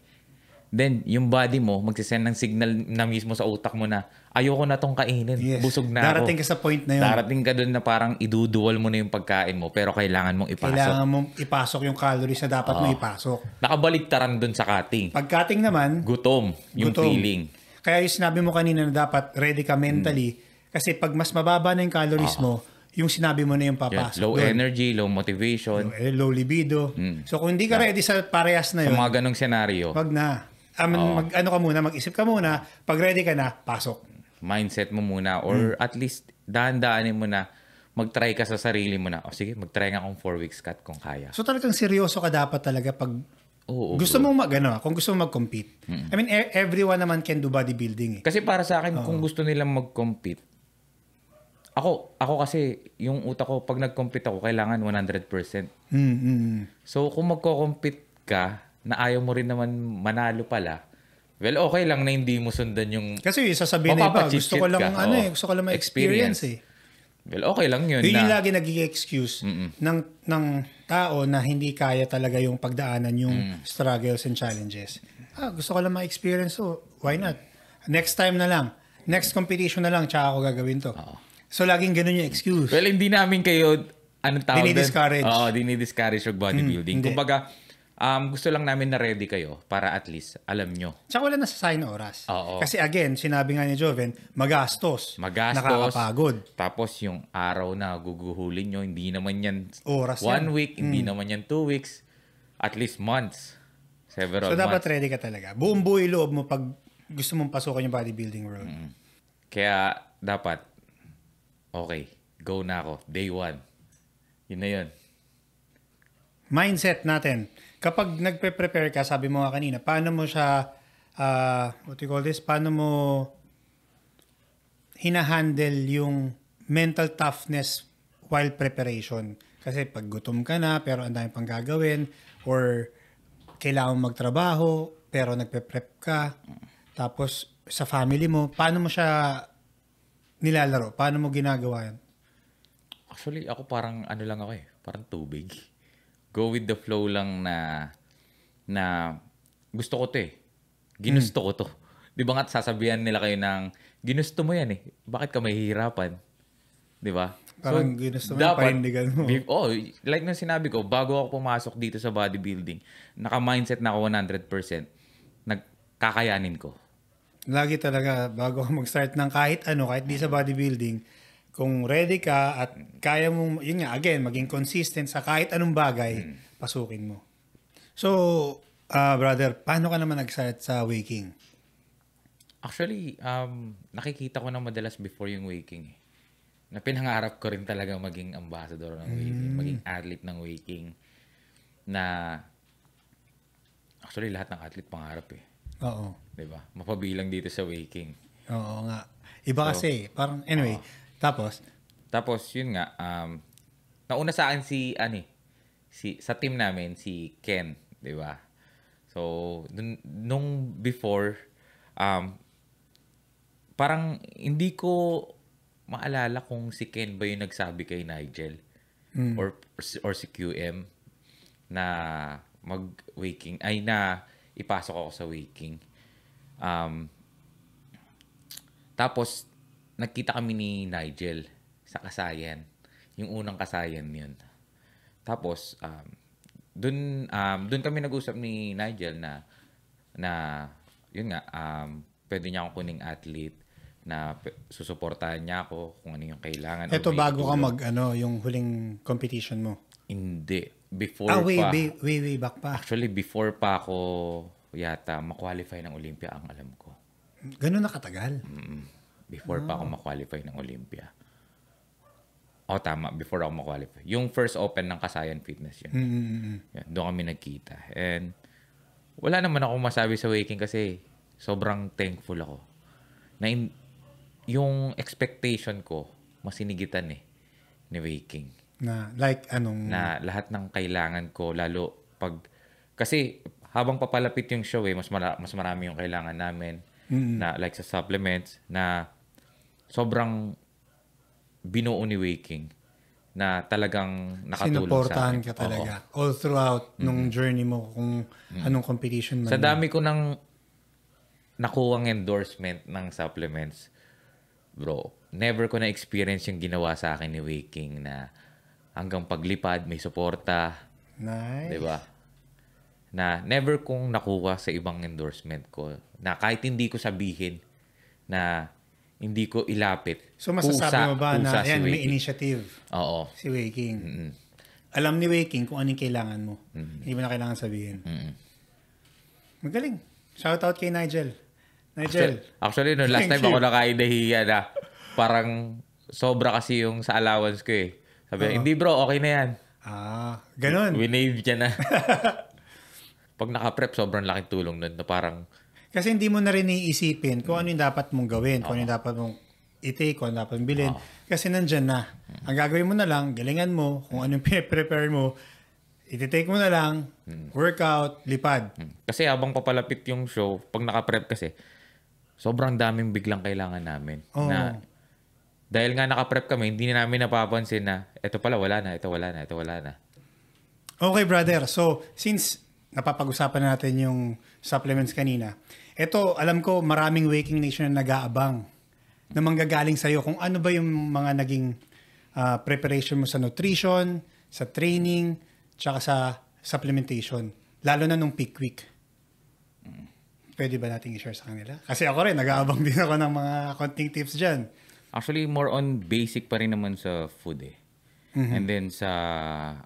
then yung body mo magsisend ng signal na mismo sa utak mo na ayoko na tong kainin. Yes. Busog na Darating ako. ka sa point na yun. Darating ka doon na parang idudual mo na yung pagkain mo pero kailangan mong ipasok. Kailangan mong ipasok yung calories na dapat mo ipasok. Nakabaliktaran doon sa cutting. Pag cutting naman, gutom yung gutom. feeling. Kaya yung sinabi mo kanina na dapat ready ka mentally hmm. kasi pag mas mababa na yung calories oh. mo, yung sinabi mo na yung papasok. Yeah, low doon. energy, low motivation. Low, eh, low libido. Mm. So kung hindi ka ready sa parehas na yun. Sa mga ganong senaryo. Wag na. I mean, mag, ano ka muna, mag-isip ka muna. Pag ready ka na, pasok. Mindset mo muna or hmm. at least dahan-dahanin mo na mag-try ka sa sarili mo na. O oh, sige, mag-try nga kung 4 weeks cut kung kaya. So talagang seryoso ka dapat talaga pag Oo, gusto bro. mo mag ano, kung gusto mo mag-compete. hmm I mean, e- everyone naman can do bodybuilding. Eh. Kasi para sa akin, Oo. kung gusto nilang mag-compete, ako, ako kasi yung utak ko pag nag-compete ako, kailangan 100%. Mm-hmm. Mm. So kung magko-compete ka, na ayaw mo rin naman manalo pala, well, okay lang na hindi mo sundan yung... Kasi yung sasabihin na iba, gusto ko lang, ka, ano eh, gusto ko lang ma-experience eh. Well, okay lang yun. Yun na, yung lagi naging excuse ng, ng tao na hindi kaya talaga yung pagdaanan yung mm. struggles and challenges. Ah, gusto ko lang ma-experience so why not? Next time na lang. Next competition na lang tsaka ako gagawin to. Oo. So laging ganun yung excuse. Well, hindi namin kayo anong tawag din? Dinidiscourage. Oo, dinidiscourage yung bodybuilding. Mm, hindi. Kumbaga, um, gusto lang namin na ready kayo para at least alam nyo. Tsaka wala nasasayang na oras. Oo. Kasi again, sinabi nga ni Joven, magastos. Magastos. Nakakapagod. Tapos yung araw na guguhulin nyo, hindi naman yan oras one yan. week, hindi mm. naman yan two weeks, at least months. Several so months. dapat ready ka talaga. Buong buhay loob mo pag gusto mong pasukan yung bodybuilding world. Mm. Kaya dapat, okay, go na ako, day one. Yun na yun mindset natin. Kapag nagpe-prepare ka, sabi mo nga kanina, paano mo siya, uh, what you call this, paano mo hinahandle yung mental toughness while preparation? Kasi pag gutom ka na, pero ang dami pang gagawin, or kailangan magtrabaho, pero nagpe-prep ka, tapos sa family mo, paano mo siya nilalaro? Paano mo ginagawa yan? Actually, ako parang ano lang ako eh, parang tubig go with the flow lang na na gusto ko to eh. Ginusto mm. ko to. Di ba nga sasabihan nila kayo ng ginusto mo yan eh. Bakit ka mahihirapan? Di ba? Parang so, ginusto mo dapat, panindigan mo. Oh, like na sinabi ko, bago ako pumasok dito sa bodybuilding, naka-mindset na ako 100%. Nagkakayanin ko. Lagi talaga, bago ako mag-start ng kahit ano, kahit di sa bodybuilding, kung ready ka at kaya mo, yun nga, again, maging consistent sa kahit anong bagay, mm. pasukin mo. So, uh, brother, paano ka naman nag-start sa waking? Actually, um, nakikita ko na madalas before yung waking eh. Na pinangarap ko rin talaga maging ambassador ng waking, hmm. maging athlete ng waking na actually lahat ng athlete pangarap eh. Oo. 'Di ba? Mapabilang dito sa waking. Oo nga. Iba so, kasi, parang anyway, uh, tapos? Tapos, yun nga, um, nauna sa akin si, ano eh, si, sa team namin, si Ken, di ba? So, dun, nung before, um, parang hindi ko maalala kung si Ken ba yung nagsabi kay Nigel mm. or, or si QM na mag-waking, ay na ipasok ako sa waking. Um, tapos, nagkita kami ni Nigel sa Kasayan. Yung unang Kasayan yun. Tapos, um, dun, um, dun kami nag-usap ni Nigel na, na yun nga, um, pwede niya akong kuning athlete na susuportahan niya ako kung ano yung kailangan. Ito bago ka mag, ano, yung huling competition mo? Hindi. Before ah, way, pa. Way, way, way back pa. Actually, before pa ako yata makwalify ng Olympia ang alam ko. Ganun na katagal? Mm-mm. Before wow. pa ako ah. ma-qualify ng Olympia. O oh, tama, before ako ma-qualify. Yung first open ng Kasayan Fitness yun. Mm-hmm. Mm, yun doon kami nagkita. And wala naman ako masabi sa waking kasi sobrang thankful ako. Na in, yung expectation ko, masinigitan eh ni waking. Na like anong... Na lahat ng kailangan ko, lalo pag... Kasi habang papalapit yung show eh, mas, mara- mas marami yung kailangan namin. Mm-hmm. Na like sa supplements, na sobrang binuo ni Waking na talagang nakatulong sa akin. ka talaga. Oo. All throughout mm-hmm. nung journey mo kung mm-hmm. anong competition man. Sa dami ko nang nakuwang endorsement ng supplements, bro, never ko na-experience yung ginawa sa akin ni Waking na hanggang paglipad, may suporta. Nice. Diba? Na never kong nakuha sa ibang endorsement ko na kahit hindi ko sabihin na hindi ko ilapit. So masasabi mo ba na yan, si may initiative Oo. si Waking? Mm-hmm. Alam ni Waking kung anong kailangan mo. Mm-hmm. Hindi mo na kailangan sabihin. Mm-hmm. Magaling. Shout out kay Nigel. Nigel. Actually, actually no, last Thank time you. ako nakaidahiya na parang sobra kasi yung sa allowance ko eh. Sabi, uh-huh. hindi bro, okay na yan. Ah, ganun. we niya na. Pag naka-prep, sobrang laking tulong nun na parang kasi hindi mo na rin iisipin kung ano yung dapat mong gawin, kung ano yung dapat mong i-take, kung ano dapat mong bilhin. Kasi nandyan na. Ang gagawin mo na lang, galingan mo, kung ano yung prepare mo, iti-take mo na lang, hmm. workout, lipad. Hmm. Kasi habang papalapit yung show, pag naka-prep kasi, sobrang daming biglang kailangan namin. Oh. Na, dahil nga naka-prep kami, hindi na namin napapansin na, eto pala, wala na, eto wala na, eto wala na. Okay, brother. So, since napapag-usapan natin yung supplements kanina. Ito, alam ko maraming Waking Nation na nag-aabang na manggagaling sa'yo kung ano ba yung mga naging uh, preparation mo sa nutrition, sa training, tsaka sa supplementation. Lalo na nung peak week. Pwede ba nating i-share sa kanila? Kasi ako rin, nag-aabang din ako ng mga konting tips dyan. Actually, more on basic pa rin naman sa food eh. Mm-hmm. And then sa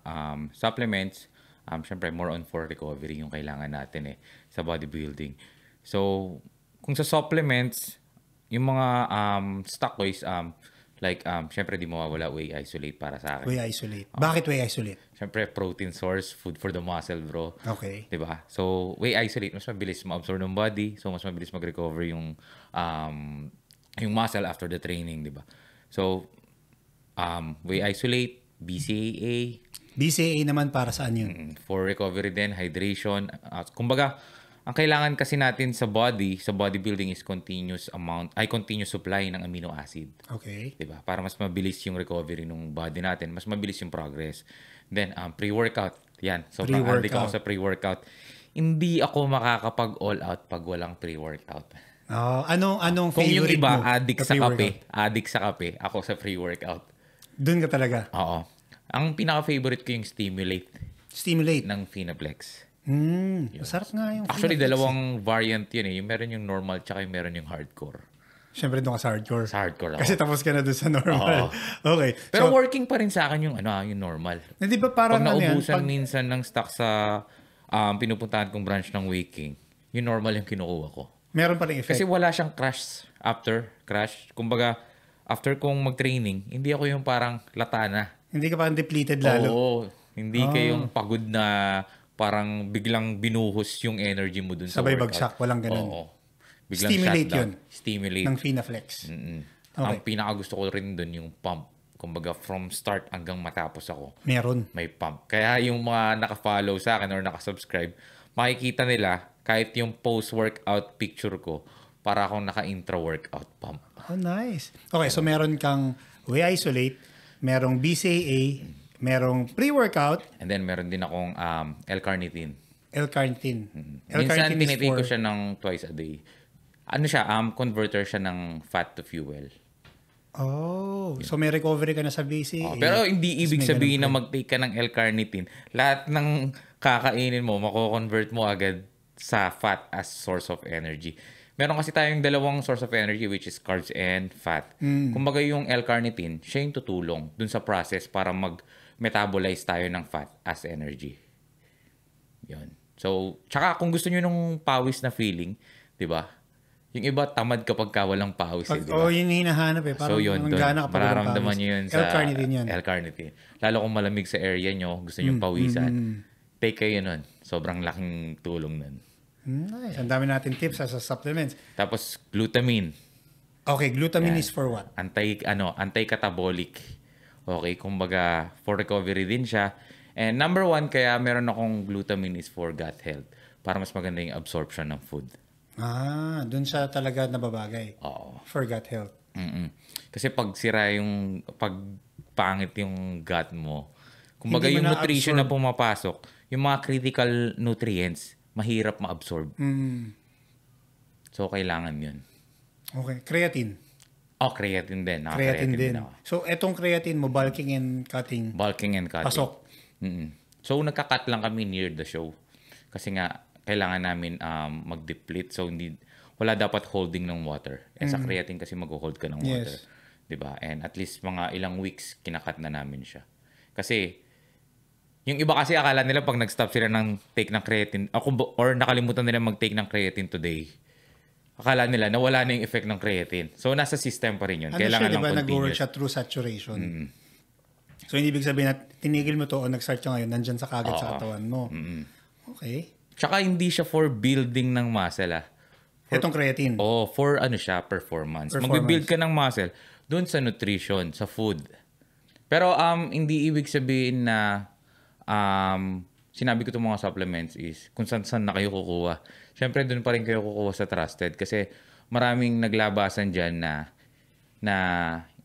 um, supplements, um, syempre more on for recovery yung kailangan natin eh sa bodybuilding. So, kung sa supplements, yung mga um, stock ko is um, like, um, syempre di mawawala whey isolate para sa akin. Whey isolate. Um, Bakit whey isolate? Syempre, protein source, food for the muscle, bro. Okay. ba diba? So, whey isolate, mas mabilis ma-absorb ng body. So, mas mabilis mag-recover yung, um, yung muscle after the training, di ba? So, um, whey isolate, BCAA. BCAA naman para saan yun? Mm, for recovery din, hydration. Uh, kumbaga, ang kailangan kasi natin sa body, sa bodybuilding is continuous amount, ay continuous supply ng amino acid. Okay. 'Di ba? Para mas mabilis yung recovery ng body natin, mas mabilis yung progress. Then um, pre-workout, 'yan. So pre-workout. ako sa pre-workout. Hindi ako makakapag all out pag walang pre-workout. Oh, ah, anong anong Kung favorite yung iba, mo? addict sa kape, addict sa kape, ako sa pre-workout. Doon ka talaga? Oo. Ang pinaka-favorite ko yung Stimulate. Stimulate? Ng Finaplex. Mm, yun. Sarap nga yung Actually, Filiplex. Eh. dalawang variant yun eh. meron yung normal tsaka yung meron yung hardcore. Siyempre doon ka sa hardcore. Sa hardcore ako. Kasi tapos ka na doon sa normal. Oo. Okay. Pero so, working pa rin sa akin yung ano, ah, yung normal. Hindi eh, ba parang Pag naubusan ano yan, pag... minsan ng stock sa um, pinupuntahan kong branch ng Waking, yung normal yung kinukuha ko. Meron pa rin effect. Kasi wala siyang crash after crash. Kumbaga, after kong mag-training, hindi ako yung parang latana. Hindi ka parang depleted lalo. Oo. Hindi oh. Ah. kayong pagod na parang biglang binuhos yung energy mo dun sa Sabay workout. bagsak, walang ganun. Oo. Biglang Stimulate yun. Stimulate. Ng Finaflex. mm Okay. Ang pinaka gusto ko rin dun yung pump. Kumbaga from start hanggang matapos ako. Meron. May pump. Kaya yung mga naka-follow sa akin or naka-subscribe, makikita nila kahit yung post-workout picture ko, para akong naka-intra-workout pump. Oh, nice. Okay, so meron kang We Isolate, merong BCAA, merong pre-workout. And then meron din akong um, L-carnitine. L-carnitine. Mm-hmm. Minsan tinitake ko siya ng twice a day. Ano siya, um, converter siya ng fat to fuel. Oh, Yun. so may recovery ka na sa BCA. Oh, pero hindi ibig sabihin na mag-take ka ng L-carnitine. Lahat ng kakainin mo, mako-convert mo agad sa fat as source of energy. Meron kasi tayong dalawang source of energy which is carbs and fat. Mm. Kumbaga yung L-carnitine, siya yung tutulong dun sa process para mag- metabolize tayo ng fat as energy. Yun. So, tsaka kung gusto niyo nung pawis na feeling, 'di ba? Yung iba tamad kapag ka walang pawis, eh, Pag, eh, diba? Oh, yun yung hinahanap eh. Parang so, yun, doon, ka mararamdaman nyo yun sa L-carnitine yun. L-carnitine. Lalo kung malamig sa area nyo, gusto nyo mm, pawisan, mm, mm. take kayo nun. Sobrang laking tulong nun. Mm, nice. Ang dami natin tips as a supplements. Tapos glutamine. Okay, glutamine yeah. is for what? Anti ano, anti-catabolic Okay, kumbaga for recovery din siya. And number one, kaya meron akong glutamine is for gut health. Para mas maganda yung absorption ng food. Ah, dun siya talaga nababagay. Oo. For gut health. Mm-mm. Kasi pag sira yung, pag pangit yung gut mo, kumbaga yung nutrition na pumapasok, yung mga critical nutrients, mahirap ma-absorb. Mm. So, kailangan yun. Okay. Creatine. Oh, creatine din. Naka ah, creatine, creatine din. din So, etong creatine mo, bulking and cutting. Bulking and cutting. Pasok. Mm-mm. So, nagka-cut lang kami near the show. Kasi nga, kailangan namin um, mag-deplete. So, hindi, wala dapat holding ng water. Eh, mm. sa creatine kasi mag-hold ka ng water. Yes. ba diba? And at least mga ilang weeks, kinakat na namin siya. Kasi, yung iba kasi akala nila pag nag-stop sila ng take ng creatine, or nakalimutan nila mag-take ng creatine today, akala nila nawala na yung effect ng creatine. So, nasa system pa rin yun. Ano Kailangan siya, diba, ng continuous. Nag-work siya through saturation. mm So, hindi ibig sabihin na tinigil mo to o nag-start siya ngayon, nandyan sa kagat Oo. sa katawan mo. Mm-hmm. Okay. Tsaka hindi siya for building ng muscle ah. For, Itong creatine? Oh, for ano siya, performance. performance. Mag-build ka ng muscle doon sa nutrition, sa food. Pero um, hindi ibig sabihin na um, sinabi ko itong mga supplements is kung saan saan na kayo kukuha syempre doon pa rin kayo kukuha sa trusted kasi maraming naglabasan diyan na na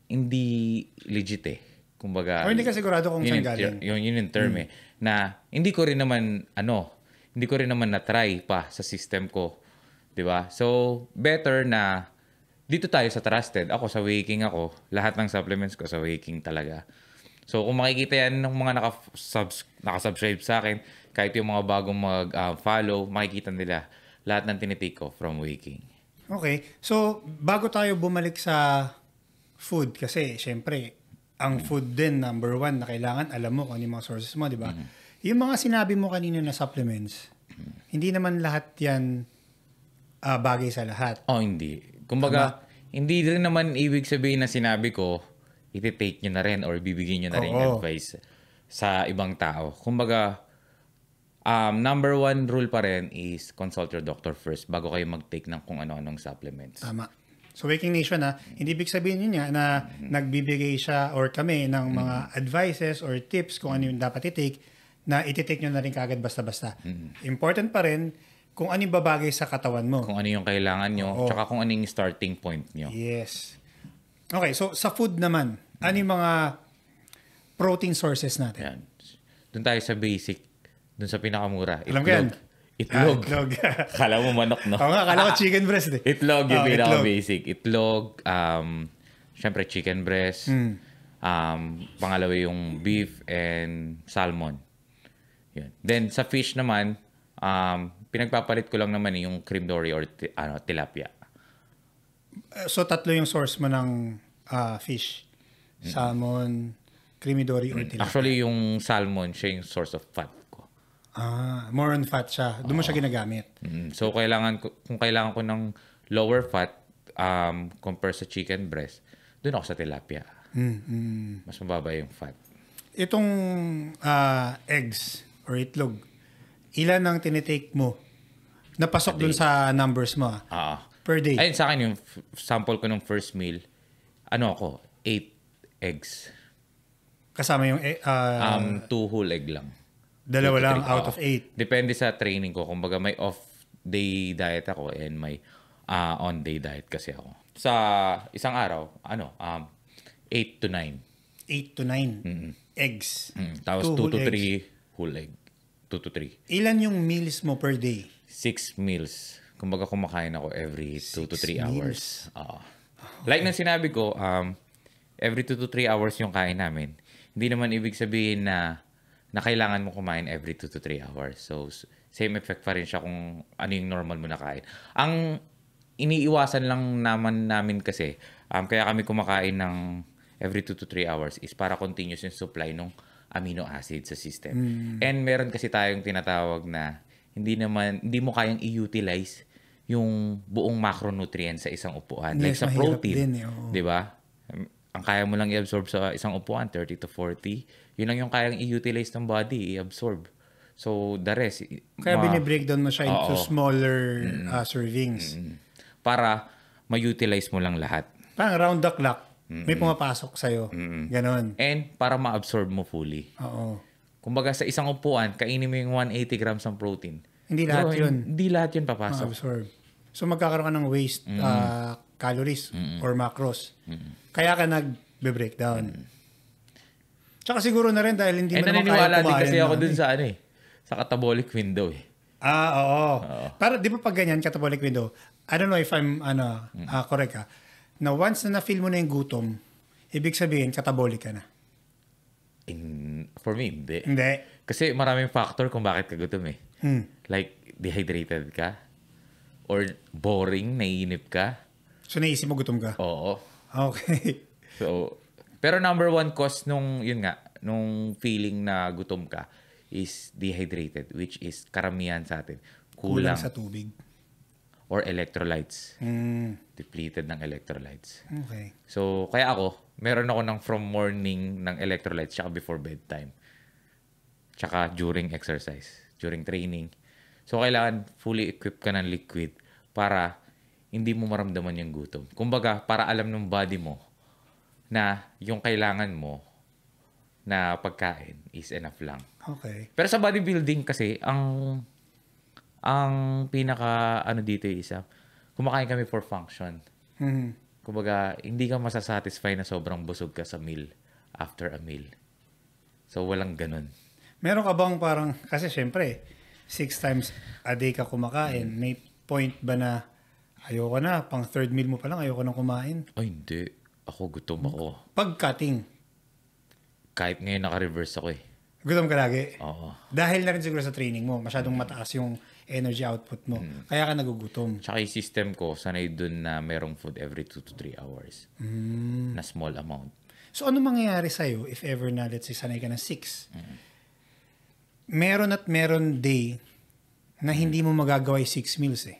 hindi legit eh. Kumbaga, Or hindi ka sigurado kung saan galing. Yun, yun yung term hmm. eh. Na hindi ko rin naman, ano, hindi ko rin naman na-try pa sa system ko. ba diba? So, better na dito tayo sa trusted. Ako sa waking ako. Lahat ng supplements ko sa waking talaga. So, kung makikita yan ng mga naka-subs- naka-subscribe sa akin, kahit yung mga bagong mag-follow, ah, uh, makikita nila lahat ng tinitake ko from Waking. Okay. So, bago tayo bumalik sa food, kasi syempre, ang mm. food din, number one, na kailangan alam mo kung ano yung mga sources mo, di ba? Mm. Yung mga sinabi mo kanina na supplements, mm. hindi naman lahat yan uh, bagay sa lahat. Oh, hindi. Kumbaga, Tama? hindi rin naman ibig sabihin na sinabi ko, iti-take nyo na rin or bibigyan nyo na Oo. rin advice sa ibang tao. Kumbaga, um, number one rule pa rin is consult your doctor first bago kayo mag-take ng kung ano-anong supplements. Tama. So Waking Nation na ah, hindi big sabihin niya na mm-hmm. nagbibigay siya or kami ng mga mm-hmm. advices or tips kung ano yung dapat i-take na iti-take nyo na rin kagad basta-basta. Mm-hmm. Important pa rin kung ano yung babagay sa katawan mo. Kung ano yung kailangan nyo, Oo. tsaka kung ano yung starting point nyo. Yes. Okay, so sa food naman, mm-hmm. ano yung mga protein sources natin? Yan. Doon tayo sa basic. Doon sa pinakamura. Itlog. Alam ko yan. Itlog. Ah, itlog. kala mo manok, no? Oo nga, kala ko chicken breast eh. Itlog yung oh, pinaka-basic. Itlog. um, syempre chicken breast. Mm. Um, pangalawa yung beef and salmon. Yun. Then sa fish naman, um, pinagpapalit ko lang naman eh, yung cream dory or t- ano, tilapia. Eh, so tatlo yung source mo ng uh, fish? Salmon, creamy dory or tilapia? Actually, yung salmon, siya yung source of fat Ah, more on fat siya. Doon mo siya ginagamit. Mm, So kailangan ko kung kailangan ko ng lower fat um compare sa chicken breast, doon ako sa tilapia. Mm, mm. Mas mababa yung fat. Itong uh, eggs or itlog, ilan ang tinitake mo? Napasok doon sa numbers mo ah. Ah. Per day. Ayun sa akin yung f- sample ko ng first meal. Ano ako? Eight eggs. Kasama yung eh, Um, two whole egg lang. Dalawa lang out of eight. Depende sa training ko. Kumbaga may off-day diet ako and may uh, on-day diet kasi ako. Sa isang araw, ano, um, 8 to 9. 8 to 9 mm-hmm. eggs. Mm-hmm. Tapos 2 to 3 whole egg. 2 to 3. Ilan yung meals mo per day? 6 meals. Kumbaga kumakain ako every 2 to 3 hours. Oo. Uh, like na sinabi ko, um, every 2 to 3 hours yung kain namin. Hindi naman ibig sabihin na na kailangan mo kumain every 2 to 3 hours. So, same effect pa rin siya kung ano yung normal mo na kain. Ang iniiwasan lang naman namin kasi, um, kaya kami kumakain ng every 2 to 3 hours is para continuous yung supply ng amino acid sa system. Mm. And meron kasi tayong tinatawag na hindi naman hindi mo kayang i-utilize yung buong macronutrient sa isang upuan. Yes, like sa protein, eh, oh. 'di ba? Ang kaya mo lang i-absorb sa isang upuan 30 to 40 yun lang yung kayang i-utilize ng body, i-absorb. So, the rest... Kaya ma- binibreakdown mo siya into oo. smaller mm uh, servings. mm Para ma-utilize mo lang lahat. Parang round the clock. Mm-hmm. May pumapasok sa'yo. Mm-hmm. Ganon. And para ma-absorb mo fully. Oo. Kumbaga sa isang upuan, kainin mo yung 180 grams ng protein. Hindi lahat so, yun. Hindi lahat yun papasok. Ma-absorb. So magkakaroon ka ng waste mm uh, calories mm-hmm. or macros. Mm-hmm. Kaya ka nag-breakdown. Mm-hmm. Tsaka siguro na rin dahil hindi eh, mo naman kaya kumain. din kasi ako dun sa ano eh, sa catabolic window eh. Ah, oo. oo. Para di ba pag ganyan, catabolic window, I don't know if I'm ano, mm. uh, correct ha, ah, na once na na-feel mo na yung gutom, ibig sabihin, catabolic ka na. In, for me, hindi. Hindi. Kasi maraming factor kung bakit ka gutom eh. Hmm. Like, dehydrated ka? Or boring, naiinip ka? So, naisip mo gutom ka? Oo. Ah, okay. So, pero number one cause nung, yun nga, nung feeling na gutom ka is dehydrated, which is karamihan sa atin. Kulang, kulang sa tubig. Or electrolytes. Mm. Depleted ng electrolytes. Okay. So, kaya ako, meron ako ng from morning ng electrolytes tsaka before bedtime. Tsaka during exercise, during training. So, kailangan fully equipped ka ng liquid para hindi mo maramdaman yung gutom. Kumbaga, para alam ng body mo na yung kailangan mo na pagkain is enough lang. Okay. Pero sa bodybuilding kasi, ang ang pinaka ano dito isa, ah, kumakain kami for function. Mm-hmm. Kumbaga, hindi ka masasatisfy na sobrang busog ka sa meal after a meal. So, walang ganun. Meron ka bang parang, kasi syempre, six times a day ka kumakain, mm-hmm. may point ba na ayoko na, pang third meal mo pa lang, ayoko na kumain? Ay, hindi. Ako, gutom ako. Pag-cutting? Kahit ngayon naka-reverse ako eh. Gutom ka lagi? Oo. Dahil na rin siguro sa training mo, masyadong mm. mataas yung energy output mo. Mm. Kaya ka nagugutom. Tsaka yung system ko, sanay dun na merong food every 2 to 3 hours. Mm. Na small amount. So ano mangyayari sa'yo if ever na, let's say, sanay ka na 6? Mm. Meron at meron day na mm. hindi mo magagawa yung 6 meals eh.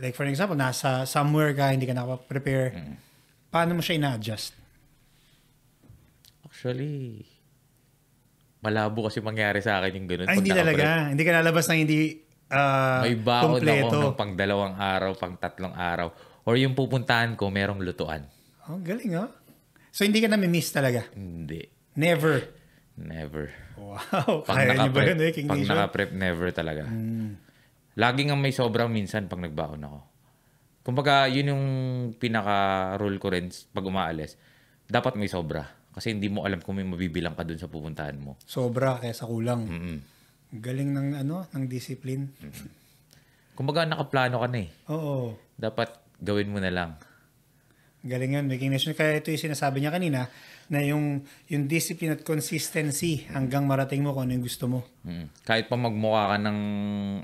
Like for example, nasa somewhere ka, hindi ka nakapag-prepare. Mm Paano mo siya ina-adjust? Actually, malabo kasi mangyari sa akin yung ganun. Ay, hindi talaga. Hindi ka lalabas ng hindi uh, May baon ako ng pang dalawang araw, pang tatlong araw. Or yung pupuntahan ko, merong lutuan. Oh, galing ha? Oh. So, hindi ka nami-miss talaga? Hindi. Never? Never. Wow. Pag Kaya nakaprep, ba yun, eh, King pag nakaprep, never talaga. Mm. Laging ang may sobrang minsan pag nagbaon ako. Kumbaga, yun yung pinaka-rule ko rin pag umaalis. Dapat may sobra. Kasi hindi mo alam kung may mabibilang ka dun sa pupuntahan mo. Sobra kaysa kulang. Mm-mm. Galing ng ano, ng discipline. Mm-mm. Kumbaga, nakaplano ka na eh. Oo. Dapat gawin mo na lang. Galing yan. Making nation. Kaya ito yung sinasabi niya kanina, na yung yung discipline at consistency hanggang marating mo kung ano yung gusto mo. Mm. Kahit pa magmukha ka ng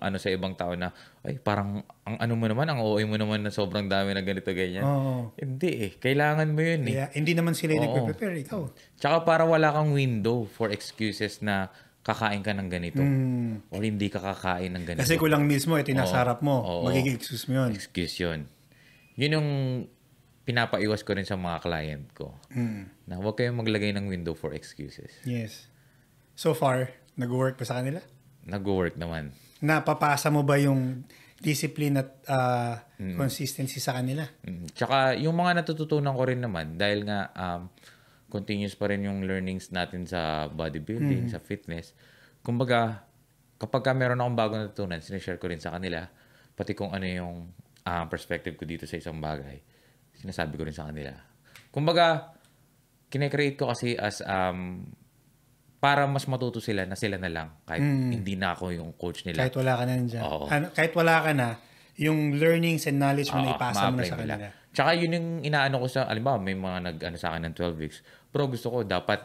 ano sa ibang tao na ay parang ang ano mo naman ang OA mo naman na sobrang dami na ganito ganyan. Oo. Hindi eh, kailangan mo 'yun eh. Yeah, hindi naman sila yung nagpe-prepare ikaw. Tsaka para wala kang window for excuses na kakain ka ng ganito. Mm. Or hindi ka kakain ng ganito. Kasi kulang meals mo, eh, ito yung mo. Oo. Magiging excuse mo yun. Excuse yun. Yun yung pinapaiwas ko rin sa mga client ko mm. na huwag kayong maglagay ng window for excuses. Yes. So far, nag-work pa sa kanila? Nag-work naman. Napapasa mo ba yung discipline at uh, mm. consistency sa kanila? Mm. Tsaka yung mga natututunan ko rin naman dahil nga um, continuous pa rin yung learnings natin sa bodybuilding, mm. sa fitness. Kumbaga, kapag ka meron akong bagong natutunan, sinishare ko rin sa kanila, pati kung ano yung uh, perspective ko dito sa isang bagay sinasabi ko rin sa kanila. Kumbaga, kine-create ko kasi as um, para mas matuto sila na sila na lang kahit mm. hindi na ako yung coach nila. Kahit wala ka na nandiyan. Oo. Ano, kahit wala ka na, yung learnings and knowledge mo Oo, na ipasa mo na sa kanila. Nila. Tsaka yun yung inaano ko sa, alimbawa may mga nag ano sa akin ng 12 weeks. Pero gusto ko dapat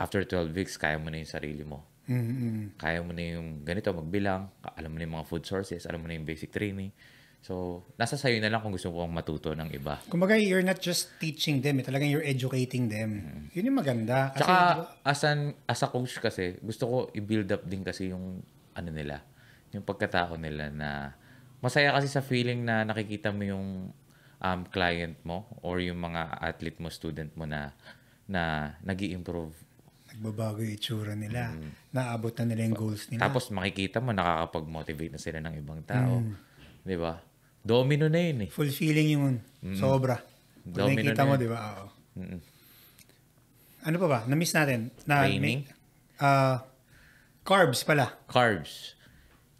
after 12 weeks, kaya mo na yung sarili mo. Mm-hmm. Kaya mo na yung ganito, magbilang, alam mo na yung mga food sources, alam mo na yung basic training. So, nasa sayo na lang kung gusto kong matuto ng iba. Kumbaga, you're not just teaching them, eh. talagang you're educating them. Mm-hmm. Yun yung maganda. Kasi, Tsaka, as, an, as a coach kasi, gusto ko i-build up din kasi yung, ano nila, yung pagkatao nila na masaya kasi sa feeling na nakikita mo yung um, client mo or yung mga athlete mo, student mo na na nag improve Nagbabago yung itsura nila. Mm. Naabot na nila yung goals nila. Tapos makikita mo, nakakapag-motivate na sila ng ibang tao. Mm. Di ba? Domino na yun eh. feeling yun. Mm-mm. Sobra. Kung Domino nakikita na mo, di ba? Oo. Mm-mm. Ano pa ba? Na-miss natin? Na, Training? May, uh, carbs pala. Carbs.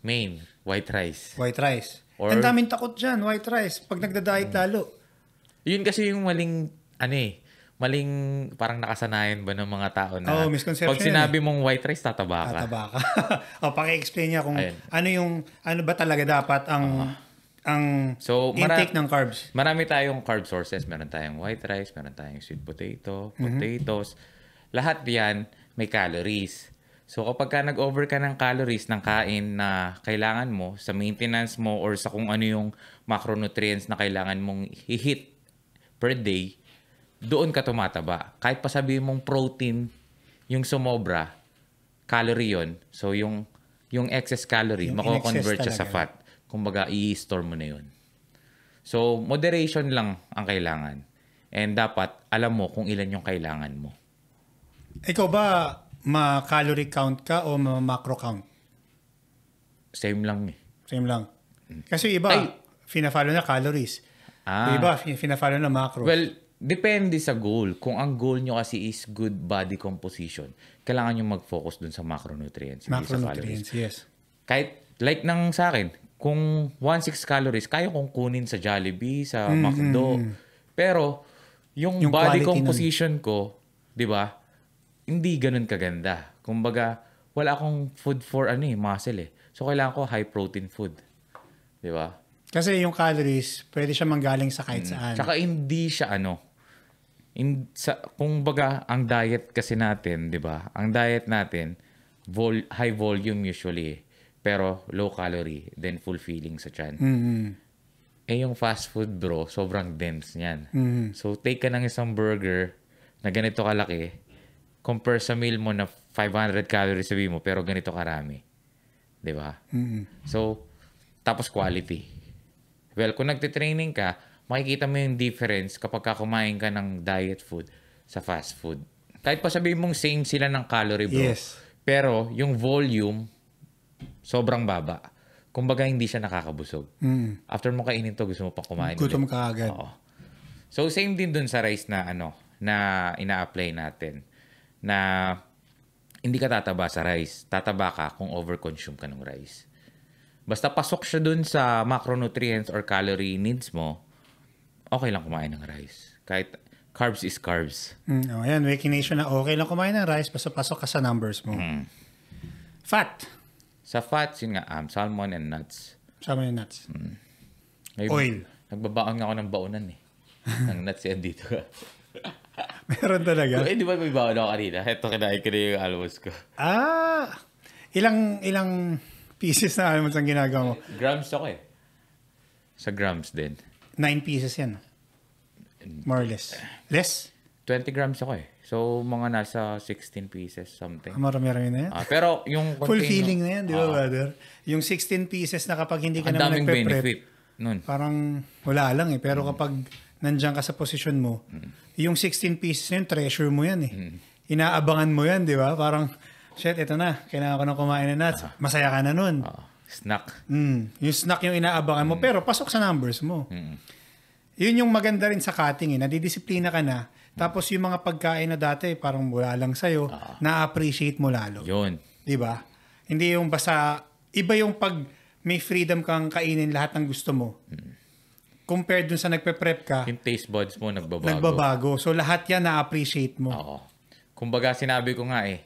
Main. White rice. White rice. Or, Ang daming takot dyan, white rice. Pag nagda-diet mm. lalo. Yun kasi yung maling, ano eh, maling parang nakasanayan ba ng mga tao na oh, misconception pag sinabi eh. mong white rice, tataba ka. Tataba ka. o, paki-explain niya kung Ayun. ano yung, ano ba talaga dapat ang... Uh-huh ang so, intake ng carbs. Marami tayong carb sources. Meron tayong white rice, meron tayong sweet potato, mhm. potatoes. Mm-hmm. Lahat yan may calories. So kapag ka nag-over ka ng calories ng kain na kailangan mo sa maintenance mo or sa kung ano yung macronutrients na kailangan mong hit per day, doon ka tumataba. Kahit pa sabihin mong protein yung sumobra, calorie yon So yung yung excess calorie, yung mako-convert siya sa fat kumbaga, i-store mo na yun. So, moderation lang ang kailangan. And dapat, alam mo kung ilan yung kailangan mo. Ikaw ba, ma-calorie count ka o ma-macro count? Same lang eh. Same lang. Mm. Kasi iba, Ay, fina-follow na calories. Ah, iba, fina-follow na macros. Well, depende sa goal. Kung ang goal nyo kasi is good body composition, kailangan nyo mag-focus dun sa macronutrients. Macronutrients, sa yes. Kahit, like ng sa akin, kung 1.6 calories, kaya kong kunin sa Jollibee, sa mm-hmm. McDo. Mm, mm. Pero, yung, yung body composition nun. ko, di ba, hindi ganun kaganda. Kumbaga, wala akong food for ano eh, muscle eh. So, kailangan ko high protein food. Di ba? Kasi yung calories, pwede siya manggaling sa kahit mm. saan. Mm. Tsaka hindi siya ano, in, sa, kung baga, ang diet kasi natin, di ba? Ang diet natin, vol, high volume usually eh pero low calorie then fulfilling sa chan. Mm-hmm. Eh yung fast food bro, sobrang dense niyan. Mm-hmm. So take ka ng isang burger na ganito kalaki compare sa meal mo na 500 calories sabi mo pero ganito karami. 'Di ba? Mm-hmm. So tapos quality. Well, kung nagte-training ka, makikita mo yung difference kapag kumain ka ng diet food sa fast food. Kahit pa sabihin mong same sila ng calorie bro. Yes. Pero yung volume sobrang baba. Kumbaga, hindi siya nakakabusog. Mm. After mo kainin to, gusto mo pang kumain. Gutom ka agad. Oo. So, same din dun sa rice na ano, na ina-apply natin. Na hindi ka tataba sa rice. Tataba ka kung overconsume ka ng rice. Basta pasok siya dun sa macronutrients or calorie needs mo, okay lang kumain ng rice. Kahit carbs is carbs. Mm, oh, ayan, Waking Nation na okay lang kumain ng rice basta pasok ka sa numbers mo. Mm. Fat. Sa fats, yun nga, um, salmon and nuts. Salmon and nuts. Mm. Ay, Oil. Nagbabaon nga ako ng baonan eh. ng nuts yan eh, dito. Meron talaga? So, eh, di ba may baon ako kanina? Ito, kinain ko na yung almonds ko. Ah! Ilang, ilang pieces na almonds ang ginagawa mo? Grams ako eh. Sa grams din. Nine pieces yan. Mm. More or less. Less? 20 grams ako eh. So, mga nasa 16 pieces something. Ah, Marami-rami na yan. Ah, pero yung container, Full feeling na yan, di ba, ah, brother? Yung 16 pieces na kapag hindi ka naman nagpe-prep, benefit nun. parang wala lang eh. Pero mm. kapag nandiyan ka sa position mo, mm. yung 16 pieces na yun, treasure mo yan eh. Mm. Inaabangan mo yan, di ba? Parang, shit, ito na. Kailangan ko na kumain na nuts. Ah. Masaya ka na nun. Ah. Snack. Mm. Yung snack yung inaabangan mm. mo, pero pasok sa numbers mo. Mm. Yun yung maganda rin sa cutting eh. Nadidisiplina ka na tapos yung mga pagkain na dati, parang wala lang sa'yo, uh, na-appreciate mo lalo. Yun. Di ba? Hindi yung basta, iba yung pag may freedom kang kainin lahat ng gusto mo. Hmm. Compared dun sa nagpe-prep ka. Yung taste buds mo nagbabago. Nagbabago. So lahat yan na-appreciate mo. Oo. Kumbaga sinabi ko nga eh,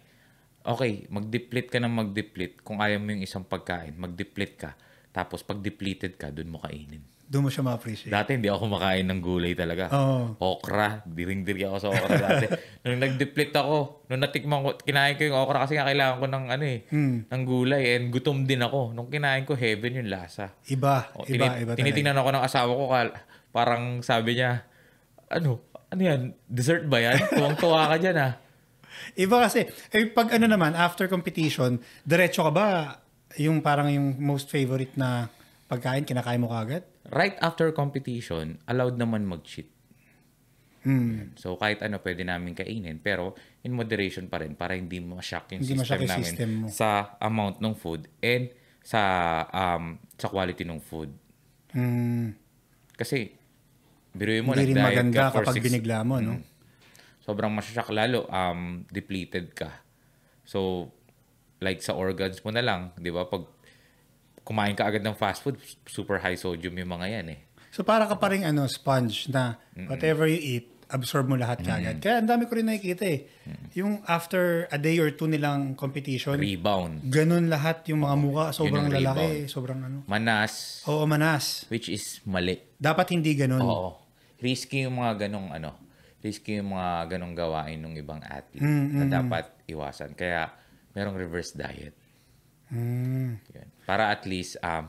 okay, mag-deplete ka ng mag-deplete. Kung ayaw mo yung isang pagkain, mag-deplete ka tapos pag depleted ka, doon mo kainin. Doon mo siya ma-appreciate. Dati hindi ako kumakain ng gulay talaga. Oh. Okra. Diring-diri ako sa okra dati. nung nag-deplete ako, nung natikman ko, kinain ko yung okra kasi nga kailangan ko ng ano eh, hmm. ng gulay. And gutom din ako. Nung kinain ko, heaven yung lasa. Iba. O, iba, tinit- iba Tinitingnan ako ng asawa ko, parang sabi niya, ano, ano yan? Dessert ba yan? Tuwang-tuwa ka dyan ah. Iba kasi, eh, pag ano naman, after competition, diretso ka ba yung parang yung most favorite na pagkain, kinakain mo kagad? Right after competition, allowed naman mag-cheat. Mm. So kahit ano pwede namin kainin pero in moderation pa rin para hindi ma-shock yung hindi system namin system mo. sa amount ng food and sa um, sa quality ng food. Mm. Kasi biruin mo hindi rin maganda ka kapag six, binigla mo, no? Mm, sobrang ma lalo um, depleted ka. So like sa organs mo na lang, 'di ba? Pag kumain ka agad ng fast food, super high sodium yung mga 'yan eh. So para ka pa rin ano, sponge na whatever you eat, absorb mo lahat mm-hmm. kagad. Kaya ang dami ko rin nakikita eh. Mm-hmm. Yung after a day or two nilang competition, rebound. Ganun lahat yung mga mukha, sobrang lalaki, rebound. sobrang ano. Manas. Oo, manas. Which is mali. Dapat hindi ganun. Oo. Risky yung mga ganong ano. Risky yung mga ganong gawain ng ibang athlete mm-hmm. na dapat iwasan. Kaya merong reverse diet. Mm. Yan. Para at least um,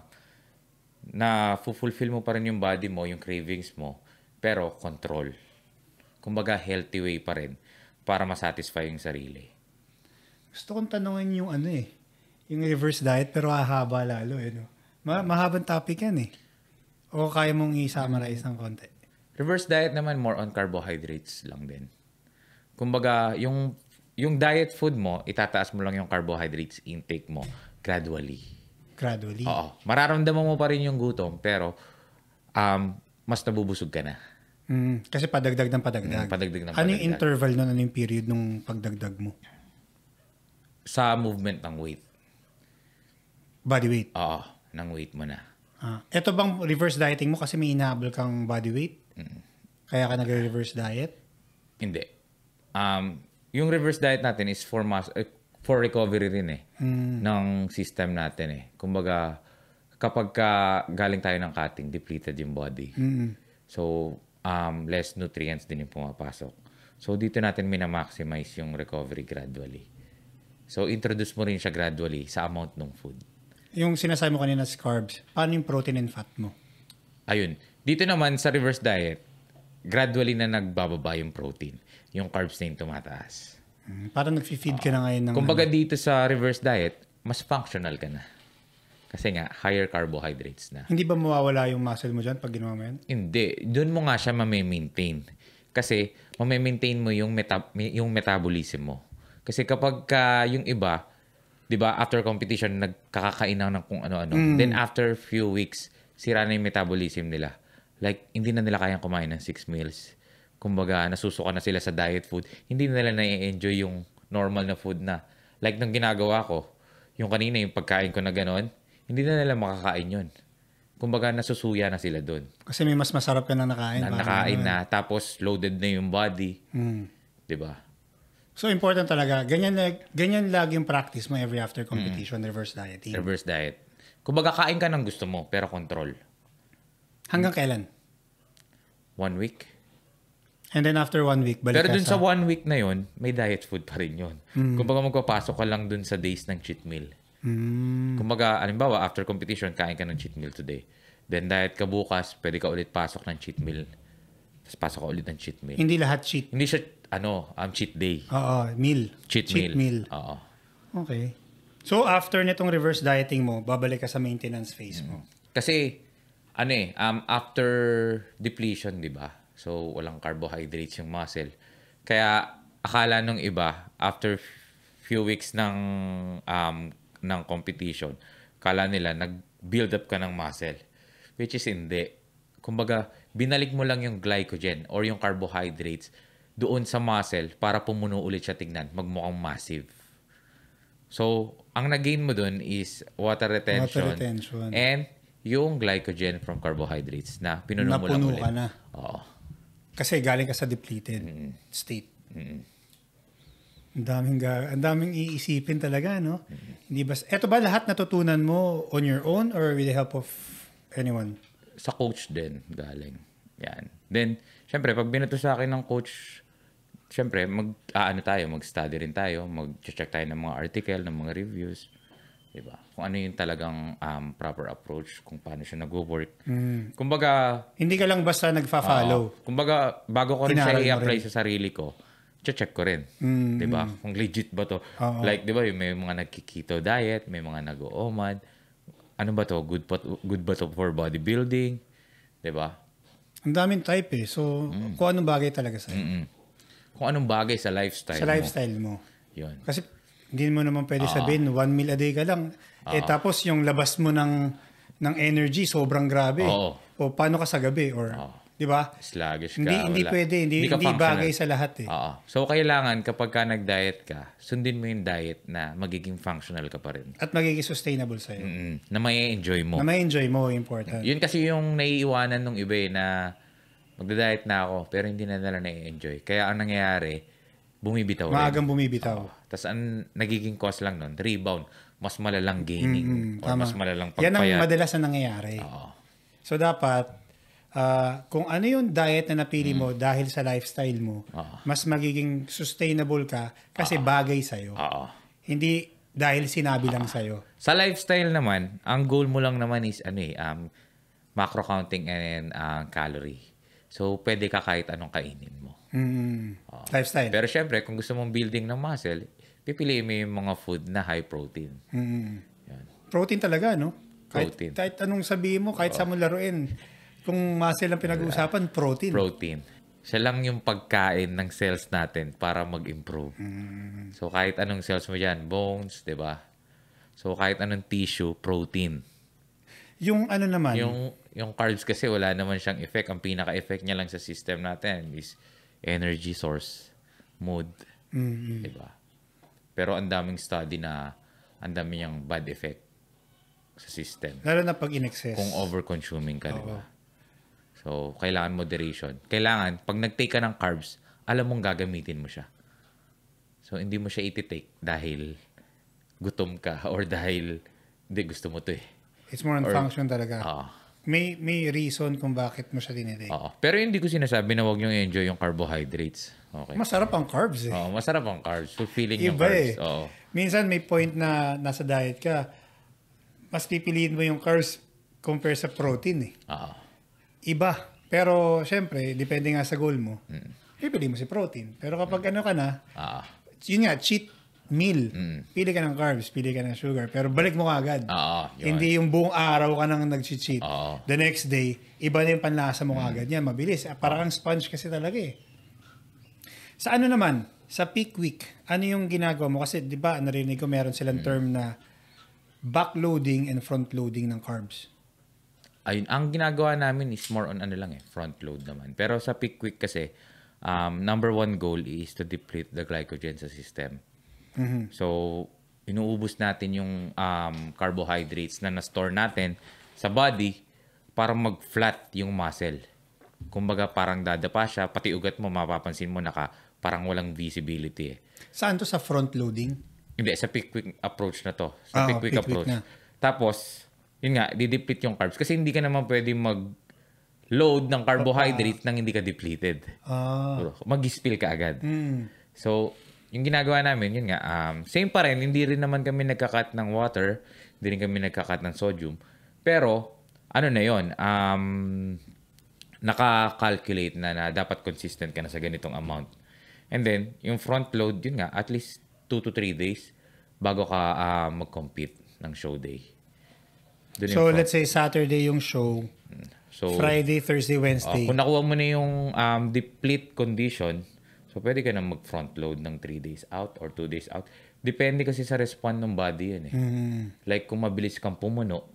na fulfill mo pa rin yung body mo, yung cravings mo, pero control. Kumbaga healthy way pa rin para masatisfy yung sarili. Gusto kong tanungin yung ano eh, yung reverse diet pero ahaba lalo eh. No? Ma- mahabang topic yan eh. O kaya mong i-summarize ng konti? Reverse diet naman more on carbohydrates lang din. Kumbaga, yung yung diet food mo, itataas mo lang yung carbohydrates intake mo gradually. Gradually? Oo. Mararamdaman mo pa rin yung gutom, pero um, mas nabubusog ka na. Mm, kasi padagdag ng padagdag. Mm, padagdag ng padagdag. Ano yung interval nun? Ano yung period nung pagdagdag mo? Sa movement ng weight. Body weight? Oo. Ng weight mo na. Ah, ito bang reverse dieting mo kasi may inahabol kang body weight? Mm. Kaya ka nag-reverse diet? Hindi. Um, yung reverse diet natin is for mass, uh, eh, for recovery rin eh mm. ng system natin eh. Kumbaga kapag ka galing tayo ng cutting, depleted yung body. mm So um, less nutrients din yung pumapasok. So dito natin minamaximize yung recovery gradually. So introduce mo rin siya gradually sa amount ng food. Yung sinasabi mo kanina sa carbs, paano yung protein and fat mo? Ayun. Dito naman sa reverse diet, gradually na nagbababa yung protein yung carbs na yung tumataas. Mm, parang nag-feed uh, ka na ngayon ng... Kumbaga ano. dito sa reverse diet, mas functional ka na. Kasi nga, higher carbohydrates na. Hindi ba mawawala yung muscle mo dyan pag ginawa mo yan? Hindi. Doon mo nga siya mame-maintain. Kasi mame-maintain mo yung, meta- yung metabolism mo. Kasi kapag ka yung iba, 'di ba, after competition nagkakakain ng kung ano-ano. Mm. Then after few weeks, sira na yung metabolism nila. Like hindi na nila kayang kumain ng 6 meals kumbaga nasusuka na sila sa diet food, hindi nila na-enjoy yung normal na food na. Like nung ginagawa ko, yung kanina yung pagkain ko na gano'n, hindi na nila makakain yun. Kumbaga nasusuya na sila doon. Kasi may mas masarap ka na nakain. Na, nakain na, na, tapos loaded na yung body. Mm. ba? Diba? So important talaga. Ganyan, ganyan lagi yung practice mo every after hmm. competition, mm. reverse dieting. Reverse diet. Kumbaga kain ka ng gusto mo, pero control. Hanggang kailan? One week. And then after one week, balik Pero dun sa... sa one week na yon may diet food pa rin yun. Mm. Kumbaga magpapasok ka lang dun sa days ng cheat meal. Mm. Kumbaga, alimbawa, after competition, kain ka ng cheat meal today. Then diet ka bukas, pwede ka ulit pasok ng cheat meal. Tapos pasok ka ulit ng cheat meal. Hindi lahat cheat. Hindi siya, ano, um, cheat day. Oo, meal. Cheat, cheat meal. meal. Oo. Okay. So after nitong reverse dieting mo, babalik ka sa maintenance phase mo. Mm. Kasi, ano eh, um, after depletion, di ba? So, walang carbohydrates yung muscle. Kaya, akala nung iba, after few weeks ng, um, ng competition, kala nila, nag-build up ka ng muscle. Which is hindi. Kumbaga, binalik mo lang yung glycogen or yung carbohydrates doon sa muscle para pumuno ulit siya tignan. Magmukhang massive. So, ang nag-gain mo doon is water retention, water retention and yung glycogen from carbohydrates na pinuno mo lang ulit. Napuno ka na. Oo. Kasi galing ka sa depleted mm state. Mm-hmm. Ang daming, ang daming iisipin talaga, no? mm Hindi ba, eto ba lahat natutunan mo on your own or with the help of anyone? Sa coach din galing. Yan. Then, syempre, pag binato sa akin ng coach, syempre, mag, ah, ano tayo, mag-study rin tayo, mag-check tayo ng mga article, ng mga reviews. Diba? Kung ano yung talagang um, proper approach, kung paano siya nag-work. Mm. Kumbaga... Hindi ka lang basta nagfa-follow. Uh, kumbaga, bago ko rin siya i-apply sa sarili ko, check ko rin. Mm, 'Di ba? Mm. Kung legit ba 'to. Uh-oh. Like 'di ba, may mga nagki-keto diet, may mga nag-OMAD. Ano ba 'to? Good pa, good ba 'to for bodybuilding? 'Di ba? Ang daming type eh. So, mm. kung anong bagay talaga sa Kung anong bagay sa lifestyle sa mo. Sa lifestyle mo. 'Yun. Kasi hindi mo naman pwede uh, sabihin, one meal a day ka lang. Uh, eh ah. tapos yung labas mo ng, ng energy, sobrang grabe. Oo. O paano ka sa gabi? Or, oo. Ah. di ba? Sluggish ka. Hindi, wala. hindi pwede, hindi, hindi, hindi bagay sa lahat eh. Oo. So kailangan kapag ka nag-diet ka, sundin mo yung diet na magiging functional ka pa rin. At magiging sustainable sa'yo. Mm-hmm. Na may enjoy mo. Na may enjoy mo, important. Yun kasi yung naiiwanan ng iba eh, na magda-diet na ako pero hindi na nila na-enjoy. Kaya ang nangyayari, bumibitaw Maagang rin. bumibitaw. Oh. Tapos ang nagiging cause lang nun, rebound, mas malalang gaining mm or Tama. mas malalang pagpayat. Yan ang madalas na nangyayari. Oo. So dapat, uh, kung ano yung diet na napili mm. mo dahil sa lifestyle mo, Oo. mas magiging sustainable ka kasi Oo. bagay sa'yo. Oo. Hindi dahil sinabi Oo. lang sa'yo. Sa lifestyle naman, ang goal mo lang naman is ano eh, um, macro counting and uh, calorie. So, pwede ka kahit anong kainin. Mm, uh, lifestyle. Pero syempre, kung gusto mong building ng muscle, pipiliin mo yung mga food na high protein. Mm. Yan. Protein talaga, no? Kahit, protein. Kahit, anong sabihin mo, kahit Oo. sa mo laruin, kung muscle ang pinag-uusapan, protein. Protein. Siya lang yung pagkain ng cells natin para mag-improve. Mm. So kahit anong cells mo diyan, bones, 'di ba? So kahit anong tissue, protein. Yung ano naman? Yung yung carbs kasi wala naman siyang effect. Ang pinaka-effect niya lang sa system natin is energy source, mood, mm-hmm. 'di ba? Pero ang daming study na ang dami niyang bad effect sa system. Lalo na pag in-excess. Kung over-consuming ka, di ba? So, kailangan moderation. Kailangan, pag nag-take ka ng carbs, alam mong gagamitin mo siya. So, hindi mo siya iti-take dahil gutom ka or dahil hindi gusto mo to eh. It's more on or, function talaga. Oo. Uh, may may reason kung bakit mo siya dinidate. Oo. Pero hindi ko sinasabi na wag niyo enjoy yung carbohydrates. Okay. Masarap ang carbs eh. Oo, masarap ang carbs. Fulfilling Iba yung eh. carbs. Eh. Oo. Minsan may point na nasa diet ka, mas pipiliin mo yung carbs compare sa protein eh. Oo. Iba. Pero syempre, depende nga sa goal mo. Mm. Pipiliin mo si protein. Pero kapag mm. ano ka na, ah. yun nga, cheat meal. Mm. Pili ka ng carbs, pili ka ng sugar, pero balik mo agad. Oo, yun. Hindi yung buong araw ka nang nag-cheat. Oo. The next day, iba na yung panlasa mo mm. agad. Yan, mabilis. Ah, parang sponge kasi talaga eh. Sa ano naman, sa peak week, ano yung ginagawa mo? Kasi di ba, narinig ko meron silang mm. term na backloading and front-loading ng carbs. Ayun, ang ginagawa namin is more on ano lang eh, front-load naman. Pero sa peak week kasi, um, number one goal is to deplete the glycogen sa system. Mm-hmm. So, inuubos natin yung um, carbohydrates na na-store natin sa body para mag-flat yung muscle. Kumbaga parang dadapa siya, pati ugat mo mapapansin mo naka parang walang visibility eh. Saan to sa front loading? Hindi, sa peak quick approach na to. Sa ah, peak oh, quick approach. Na. Tapos, yun nga, dideplete yung carbs. Kasi hindi ka naman pwede mag load ng carbohydrate ah. nang hindi ka depleted. Ah. Mag-spill ka agad. Mm. So, yung ginagawa namin, yun nga, um, same pa rin, hindi rin naman kami nagkakat ng water, hindi rin kami nagkakat ng sodium. Pero, ano na yon um, naka-calculate na na dapat consistent ka na sa ganitong amount. And then, yung front load, yun nga, at least 2 to 3 days bago ka uh, mag-compete ng show day. Dun so, let's say Saturday yung show. So, Friday, Thursday, oh, Wednesday. Uh, kung nakuha mo na yung um, deplete condition, So, pwede ka nang mag-front load ng 3 days out or 2 days out. Depende kasi sa respond ng body yan eh. Mm. Like, kung mabilis kang pumuno,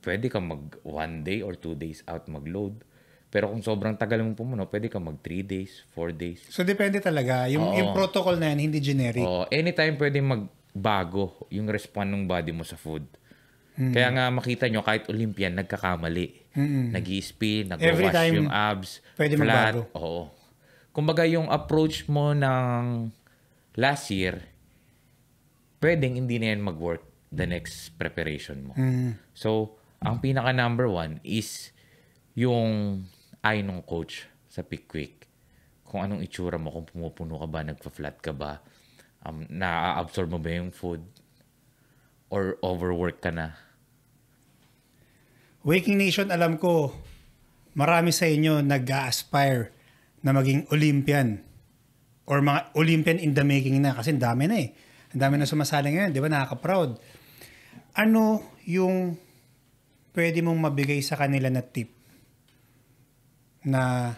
pwede kang mag 1 day or 2 days out mag-load. Pero kung sobrang tagal mong pumuno, pwede ka mag 3 days, 4 days. So, depende talaga. Yung, yung protocol na yan, hindi generic. Oo. Anytime pwede magbago yung respawn ng body mo sa food. Mm-hmm. Kaya nga makita nyo, kahit Olympian, nagkakamali. Mm-hmm. Nag-i-spin, nag-wash yung abs. Pwede flat. magbago. Oo kumbaga yung approach mo ng last year, pwedeng hindi na yan mag-work the next preparation mo. Mm. So, ang pinaka number one is yung eye ng coach sa pick quick. Kung anong itsura mo, kung pumupuno ka ba, nagpa-flat ka ba, um, na-absorb mo ba yung food, or overwork ka na. Waking Nation, alam ko, marami sa inyo nag-aspire na maging Olympian or mga Olympian in the making na kasi dami na eh. Ang dami na sumasali ngayon, di ba? Nakaka-proud. Ano yung pwede mong mabigay sa kanila na tip na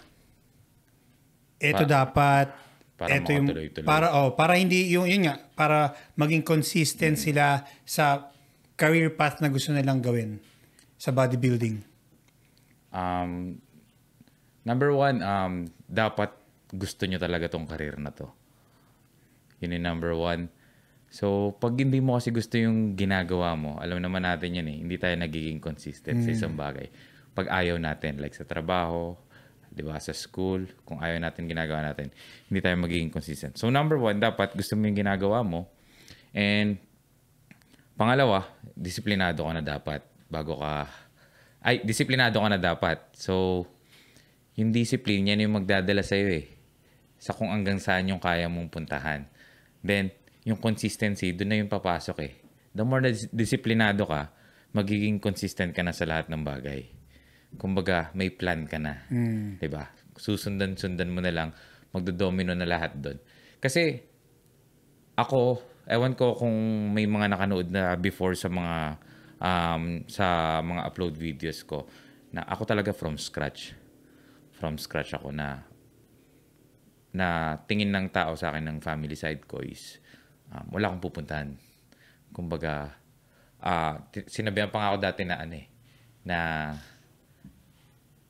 ito pa- dapat para eto yung para oh para hindi yung yun nga para maging consistent hmm sila sa career path na gusto nilang gawin sa bodybuilding um Number one, um, dapat gusto nyo talaga tong karir na to. Yun yung number one. So, pag hindi mo kasi gusto yung ginagawa mo, alam naman natin yan eh, hindi tayo nagiging consistent mm. sa hmm. isang bagay. Pag ayaw natin, like sa trabaho, di ba, sa school, kung ayaw natin ginagawa natin, hindi tayo magiging consistent. So, number one, dapat gusto mo yung ginagawa mo. And, pangalawa, disiplinado ka na dapat bago ka, ay, disiplinado ka na dapat. So, yung discipline, yan yung magdadala sa'yo eh. Sa kung hanggang saan yung kaya mong puntahan. Then, yung consistency, doon na yung papasok eh. The more na disiplinado ka, magiging consistent ka na sa lahat ng bagay. Kumbaga, may plan ka na. Mm. ba diba? Susundan-sundan mo na lang. Magdodomino na lahat doon. Kasi, ako, ewan ko kung may mga nakanood na before sa mga um, sa mga upload videos ko na ako talaga from scratch from scratch ako na na tingin ng tao sa akin ng family side ko is um, wala akong pupuntahan. Kumbaga, uh, sinabihan pa nga ako dati na ano eh, na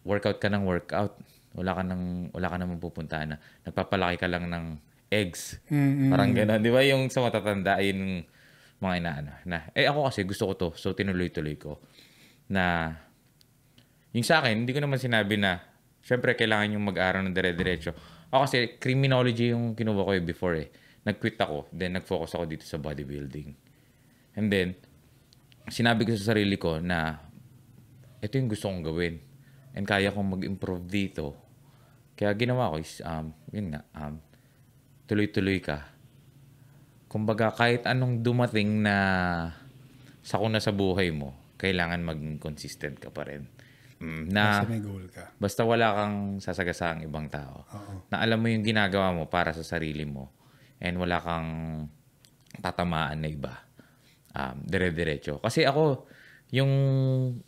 workout ka ng workout. Wala ka nang wala ka namang pupuntahan na nagpapalaki ka lang ng eggs. Mm-hmm. Parang gano'n, 'di ba? Yung sa matatanda ay yung mga inaano na eh ako kasi gusto ko to. So tinuloy-tuloy ko na yung sa akin, hindi ko naman sinabi na syempre kailangan yung mag-aral ng dire-diretso. Ako kasi criminology yung kinuha ko eh before eh. Nag-quit ako, then nag-focus ako dito sa bodybuilding. And then, sinabi ko sa sarili ko na ito yung gusto kong gawin. And kaya kong mag-improve dito. Kaya ginawa ko is, um, yun nga, um, tuloy-tuloy ka. Kumbaga, kahit anong dumating na sa kuna sa buhay mo, kailangan maging consistent ka pa rin. Mm, na Basta may goal ka. Basta wala kang sasagasa ang ibang tao. Oo. Na alam mo yung ginagawa mo para sa sarili mo and wala kang tatamaan na iba. Um, dire-diretso. Kasi ako, yung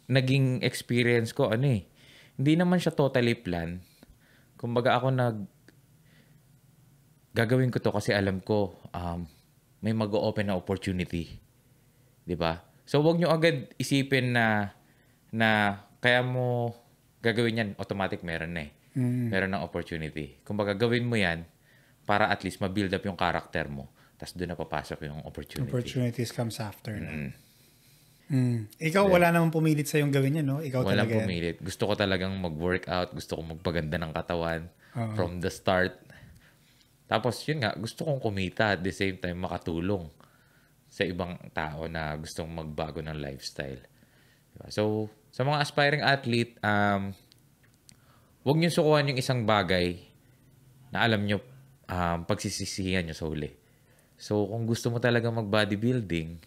naging experience ko, ano eh, hindi naman siya totally plan. Kumbaga ako nag gagawin ko to kasi alam ko um, may mag-open na opportunity. 'Di ba? So wag niyo agad isipin na na kaya mo gagawin yan, automatic meron na eh. Mm. Meron ng opportunity. Kung baga, gawin mo yan para at least ma-build up yung character mo. Tapos doon na papasok yung opportunity. Opportunities comes after. Mm. Mm. Ikaw, wala namang pumilit sa yung gawin yan, no? Ikaw wala talaga. pumilit. Gusto ko talagang mag-workout. Gusto ko magpaganda ng katawan uh-huh. from the start. Tapos, yun nga, gusto kong kumita at the same time makatulong sa ibang tao na gustong magbago ng lifestyle. Diba? So, sa mga aspiring athlete, um, huwag niyo sukuhan yung isang bagay na alam niyo um, pagsisisihan niyo sa huli. So, kung gusto mo talaga mag-bodybuilding,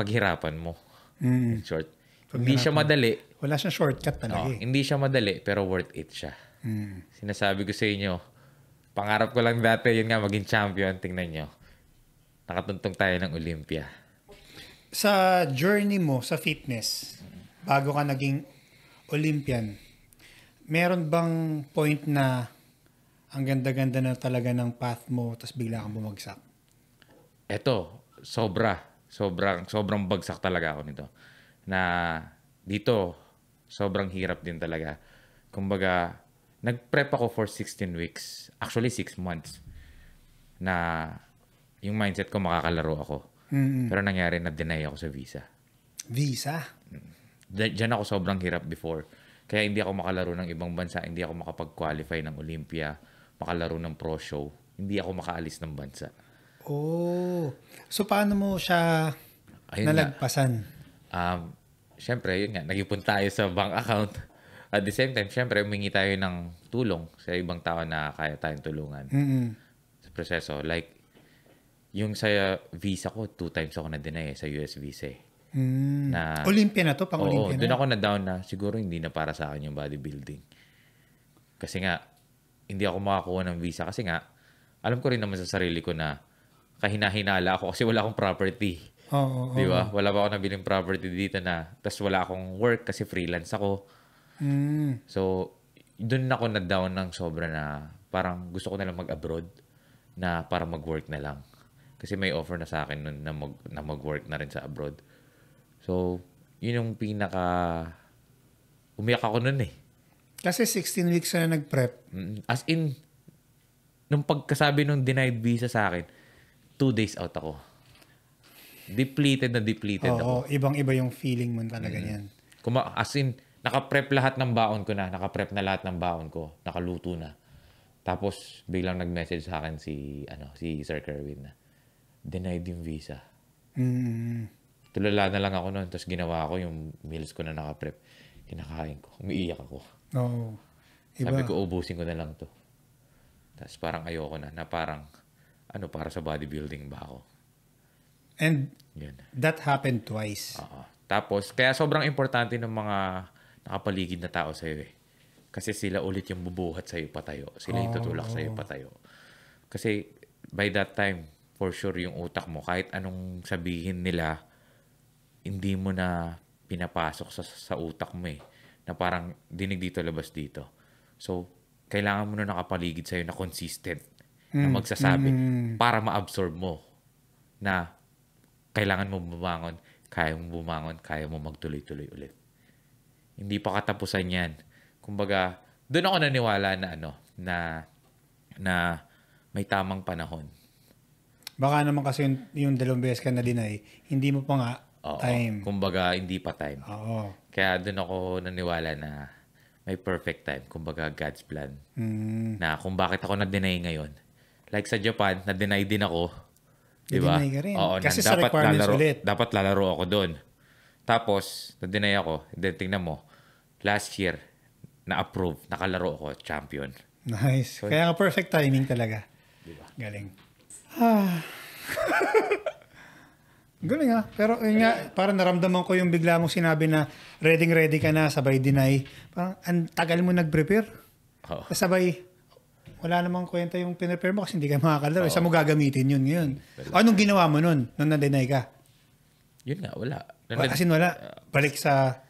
paghirapan mo. Mm. Short. Pag hindi siya madali. Wala siyang shortcut talaga. No, eh. Hindi siya madali, pero worth it siya. Mm. Sinasabi ko sa inyo, pangarap ko lang dati, yun nga, maging champion. Tingnan niyo. Nakatuntong tayo ng Olympia sa journey mo sa fitness, bago ka naging Olympian, meron bang point na ang ganda-ganda na talaga ng path mo tapos bigla kang bumagsak? Eto, sobra. Sobrang, sobrang bagsak talaga ako nito. Na dito, sobrang hirap din talaga. Kumbaga, nag-prep ako for 16 weeks. Actually, 6 months. Na yung mindset ko makakalaro ako. Mm-hmm. Pero nangyari na deny ako sa visa. Visa? Mm. Diyan ako sobrang hirap before. Kaya hindi ako makalaro ng ibang bansa, hindi ako makapag-qualify ng Olympia, makalaro ng pro show. Hindi ako makaalis ng bansa. Oh. So paano mo siya Ayun nalagpasan? Na, um, syempre, yun nga, nagipon tayo sa bank account. At the same time, syempre, humingi tayo ng tulong sa ibang tao na kaya tayong tulungan. Mm-hmm. Sa proseso. Like, yung sa visa ko, two times ako na-deny eh, sa US visa eh. Hmm. Na, Olympia na to, pang Olympia na? doon ako na-down na siguro hindi na para sa akin yung bodybuilding. Kasi nga, hindi ako makakuha ng visa kasi nga, alam ko rin naman sa sarili ko na kahinahinala ako kasi wala akong property. Oo, oh, Di ba? Wala pa ako nabiling property dito na. Tapos wala akong work kasi freelance ako. Mm. So, doon ako na-down ng sobra na parang gusto ko na lang mag-abroad na para mag-work na lang. Kasi may offer na sa akin nun na, mag, na mag-work na rin sa abroad. So, yun yung pinaka... Umiyak ako nun eh. Kasi 16 weeks na nag-prep. As in, nung pagkasabi nung denied visa sa akin, two days out ako. Depleted na depleted Oo, ako. ibang-iba yung feeling mo talaga mm. yan. Kuma, as in, nakaprep lahat ng baon ko na. Nakaprep na lahat ng baon ko. Nakaluto na. Tapos, biglang nag-message sa akin si, ano, si Sir Kerwin na, denied yung visa. Mm. Tulala na lang ako noon, tapos ginawa ko yung meals ko na nakaprep. Kinakain ko. Umiiyak ako. Oo. Oh, iba. Sabi ko, ubusin ko na lang to. Tapos parang ayoko na, na parang, ano, para sa bodybuilding ba ako? And Yun. that happened twice. Oo. Tapos, kaya sobrang importante ng mga nakapaligid na tao sa'yo eh. Kasi sila ulit yung bubuhat sa'yo patayo. Sila oh. yung tutulak sa'yo patayo. Kasi by that time, for sure yung utak mo kahit anong sabihin nila hindi mo na pinapasok sa, sa utak mo eh na parang dinig dito labas dito so kailangan mo na nakapaligid sa'yo na consistent mm. na hmm. magsasabi mm. para ma-absorb mo na kailangan mo bumangon kaya mo bumangon kaya mo magtuloy-tuloy ulit hindi pa katapusan yan kumbaga doon ako naniwala na ano na na may tamang panahon Baka naman kasi yung, yung dalawang beses ka na deny, hindi mo pa nga Oo, time. Kumbaga, hindi pa time. Oo. Kaya doon ako naniwala na may perfect time. Kumbaga, God's plan. Mm. Na kung bakit ako na-deny ngayon. Like sa Japan, na-deny din ako. Di ba? ka rin. Oo, Kasi sa dapat requirements lalaro, ulit. Dapat lalaro ako doon. Tapos, na-deny ako. Then, tingnan mo. Last year, na-approve. Nakalaro ako. Champion. Nice. So, Kaya perfect timing talaga. Di ba? Galing. Ah. Galing ha. Ah. Pero yun nga, parang naramdaman ko yung bigla mong sinabi na ready ready ka na, sabay deny. Parang ang tagal mo nag-prepare. Oh. Sabay, wala namang kwenta yung pinrepare mo kasi hindi ka makakalaro. Oh. Saan mo gagamitin yun ngayon? Wala. Anong ginawa mo nun nung na-deny ka? Yun nga, wala. wala kasi wala. Ah. Balik sa...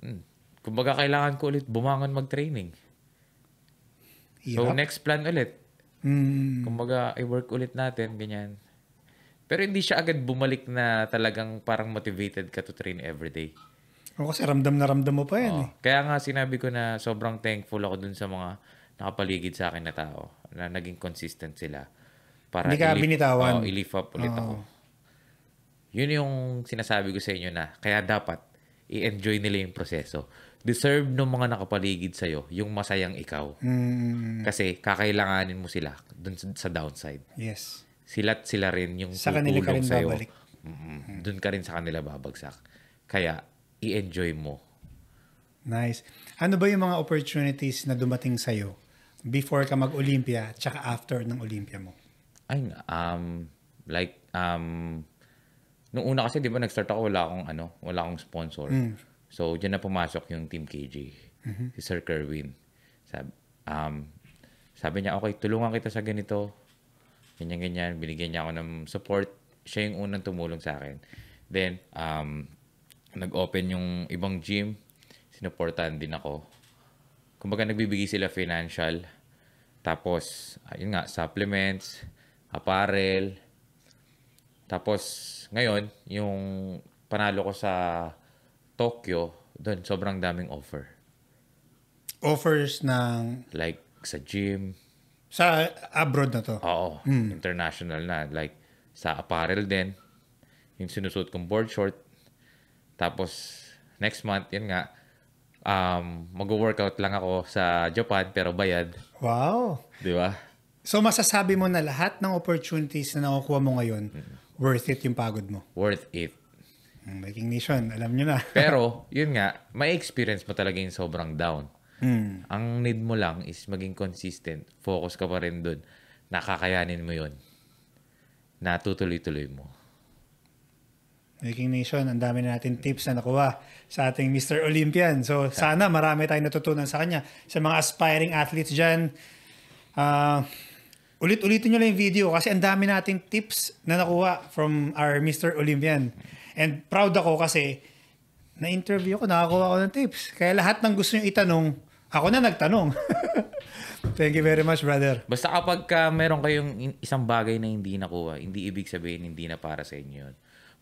Hmm. Kumbaga kailangan ko ulit bumangon mag-training. So next plan ulit, Mm. Kumbaga, I work ulit natin, ganyan. Pero hindi siya agad bumalik na talagang parang motivated ka to train every day. O kasi ramdam na ramdam mo pa yan Oo. eh. Kaya nga sinabi ko na sobrang thankful ako dun sa mga nakapaligid sa akin na tao na naging consistent sila. Para Hindi ka binitawan. Oh, i-lift up ulit Oo. ako. Yun yung sinasabi ko sa inyo na kaya dapat i-enjoy nila yung proseso deserve ng mga nakapaligid sa'yo yung masayang ikaw. Mm. Kasi kakailanganin mo sila dun sa downside. Yes. Sila't sila rin yung sa kanila ka rin sa'yo. babalik. Mm-hmm. Dun ka rin sa kanila babagsak. Kaya, i-enjoy mo. Nice. Ano ba yung mga opportunities na dumating sa'yo before ka mag-Olympia tsaka after ng Olympia mo? Ay, um, like, um, nung una kasi, di ba, nag-start ako, wala akong, ano, wala akong sponsor. Mm So, dyan na pumasok yung Team KJ. Mm-hmm. Si Sir Kerwin. Sabi, um, sabi niya, okay, tulungan kita sa ganito. Ganyan-ganyan. Binigyan niya ako ng support. Siya yung unang tumulong sa akin. Then, um, nag-open yung ibang gym. Sinuportahan din ako. Kumbaga, nagbibigay sila financial. Tapos, ayun nga, supplements, apparel. Tapos, ngayon, yung panalo ko sa Tokyo, doon sobrang daming offer. Offers ng... Like sa gym. Sa abroad na to? Oo. Mm. International na. Like sa apparel din. Yung sinusuot kong board short. Tapos next month, yun nga, um, mag-workout lang ako sa Japan pero bayad. Wow. Di ba? So masasabi mo na lahat ng opportunities na nakukuha mo ngayon, mm worth it yung pagod mo? Worth it. Viking mm, Nation, alam nyo na. Pero, yun nga, may experience mo talaga yung sobrang down. Mm. Ang need mo lang is maging consistent. Focus ka pa rin dun. Nakakayanin mo yun. Natutuloy-tuloy mo. Viking Nation, ang dami na natin tips na nakuha sa ating Mr. Olympian. So, sana marami tayong natutunan sa kanya. Sa mga aspiring athletes dyan, uh, ulit-ulitin nyo lang yung video kasi ang dami nating tips na nakuha from our Mr. Olympian. And proud ako kasi na-interview ko, nakakuha ako ng tips. Kaya lahat ng gusto niyong itanong, ako na nagtanong. Thank you very much, brother. Basta kapag uh, meron kayong isang bagay na hindi nakuha, hindi ibig sabihin hindi na para sa inyo yun.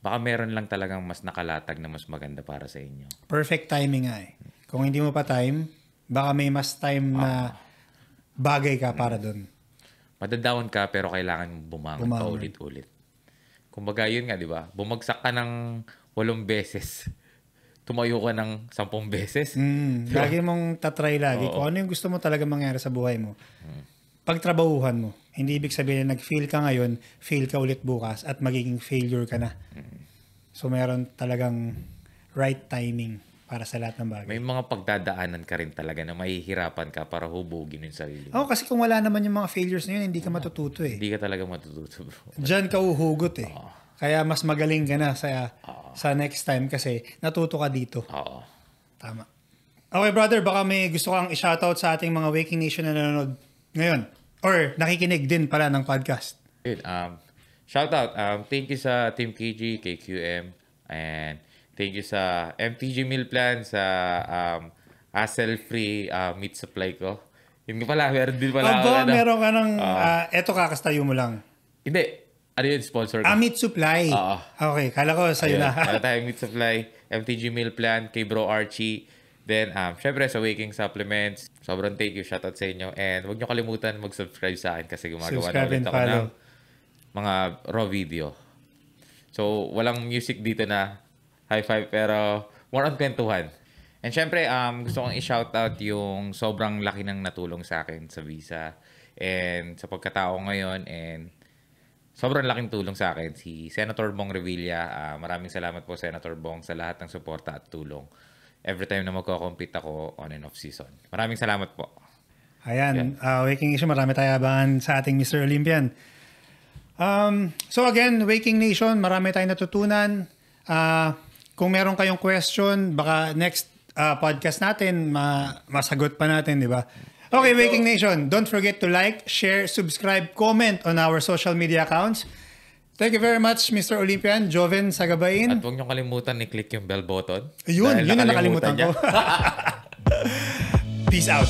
Baka meron lang talagang mas nakalatag na mas maganda para sa inyo. Perfect timing nga eh. Kung hindi mo pa time, baka may mas time na ah. bagay ka para doon. Madadawan ka pero kailangan bumangon, bumangon. pa ulit-ulit. Kumbaga yun nga, di ba? Bumagsak ka ng walong beses. Tumayo ka ng sampung beses. Mm, diba? Lagi mong tatry lagi Oo. kung ano yung gusto mo talaga mangyari sa buhay mo. Mm. Pagtrabahuhan mo. Hindi ibig sabihin na nag-fail ka ngayon, fail ka ulit bukas at magiging failure ka na. Mm. So meron talagang right timing para sa lahat ng bagay. May mga pagdadaanan ka rin talaga na mahihirapan ka para hubugin yung sarili mo. Oo, oh, kasi kung wala naman yung mga failures na yun, hindi ka oh, matututo eh. Hindi ka talaga matututo. Bro. Diyan ka uhugot eh. Oh. Kaya mas magaling ka na sa, oh. sa next time kasi natuto ka dito. Oo. Oh. Tama. Okay brother, baka may gusto kang i-shoutout sa ating mga Waking Nation na nanonood ngayon or nakikinig din pala ng podcast. Good. Um, shoutout. Um, thank you sa Team KG, KQM, and Thank you sa MTG meal plan, sa um, hassle-free uh, meat supply ko. Yun pala, meron din pala. Aba, ano, meron ka ng, uh, uh, eto kakastayo mo lang. Hindi, ano yun, sponsor ko? Ah, Meat Supply. Oo. Okay, kala ko sa'yo na. kala tayo Meat Supply, MTG Meal Plan, kay Bro Archie. Then, um, syempre, sa Waking Supplements, sobrang thank you, shoutout sa inyo. And huwag nyo kalimutan mag-subscribe sa akin kasi gumagawa na ulit ako ng mga raw video. So, walang music dito na high five. Pero more on kwentuhan. And syempre, um, gusto kong i shout out yung sobrang laki ng natulong sa akin sa visa and sa pagkatao ngayon and sobrang laking tulong sa akin si Senator Bong Revilla. Uh, maraming salamat po Senator Bong sa lahat ng suporta at tulong every time na magko-compete ako on and off season. Maraming salamat po. Ayan, yeah. uh, Waking Nation, marami tayo abangan sa ating Mr. Olympian. Um, so again, Waking Nation, marami tayong natutunan. Uh, kung meron kayong question, baka next uh, podcast natin, ma- masagot pa natin, di ba? Okay, Waking Nation, don't forget to like, share, subscribe, comment on our social media accounts. Thank you very much, Mr. Olympian, Joven Sagabain. At huwag niyong kalimutan ni click yung bell button. Yun, yun ang nakalimutan niya. ko. Peace out.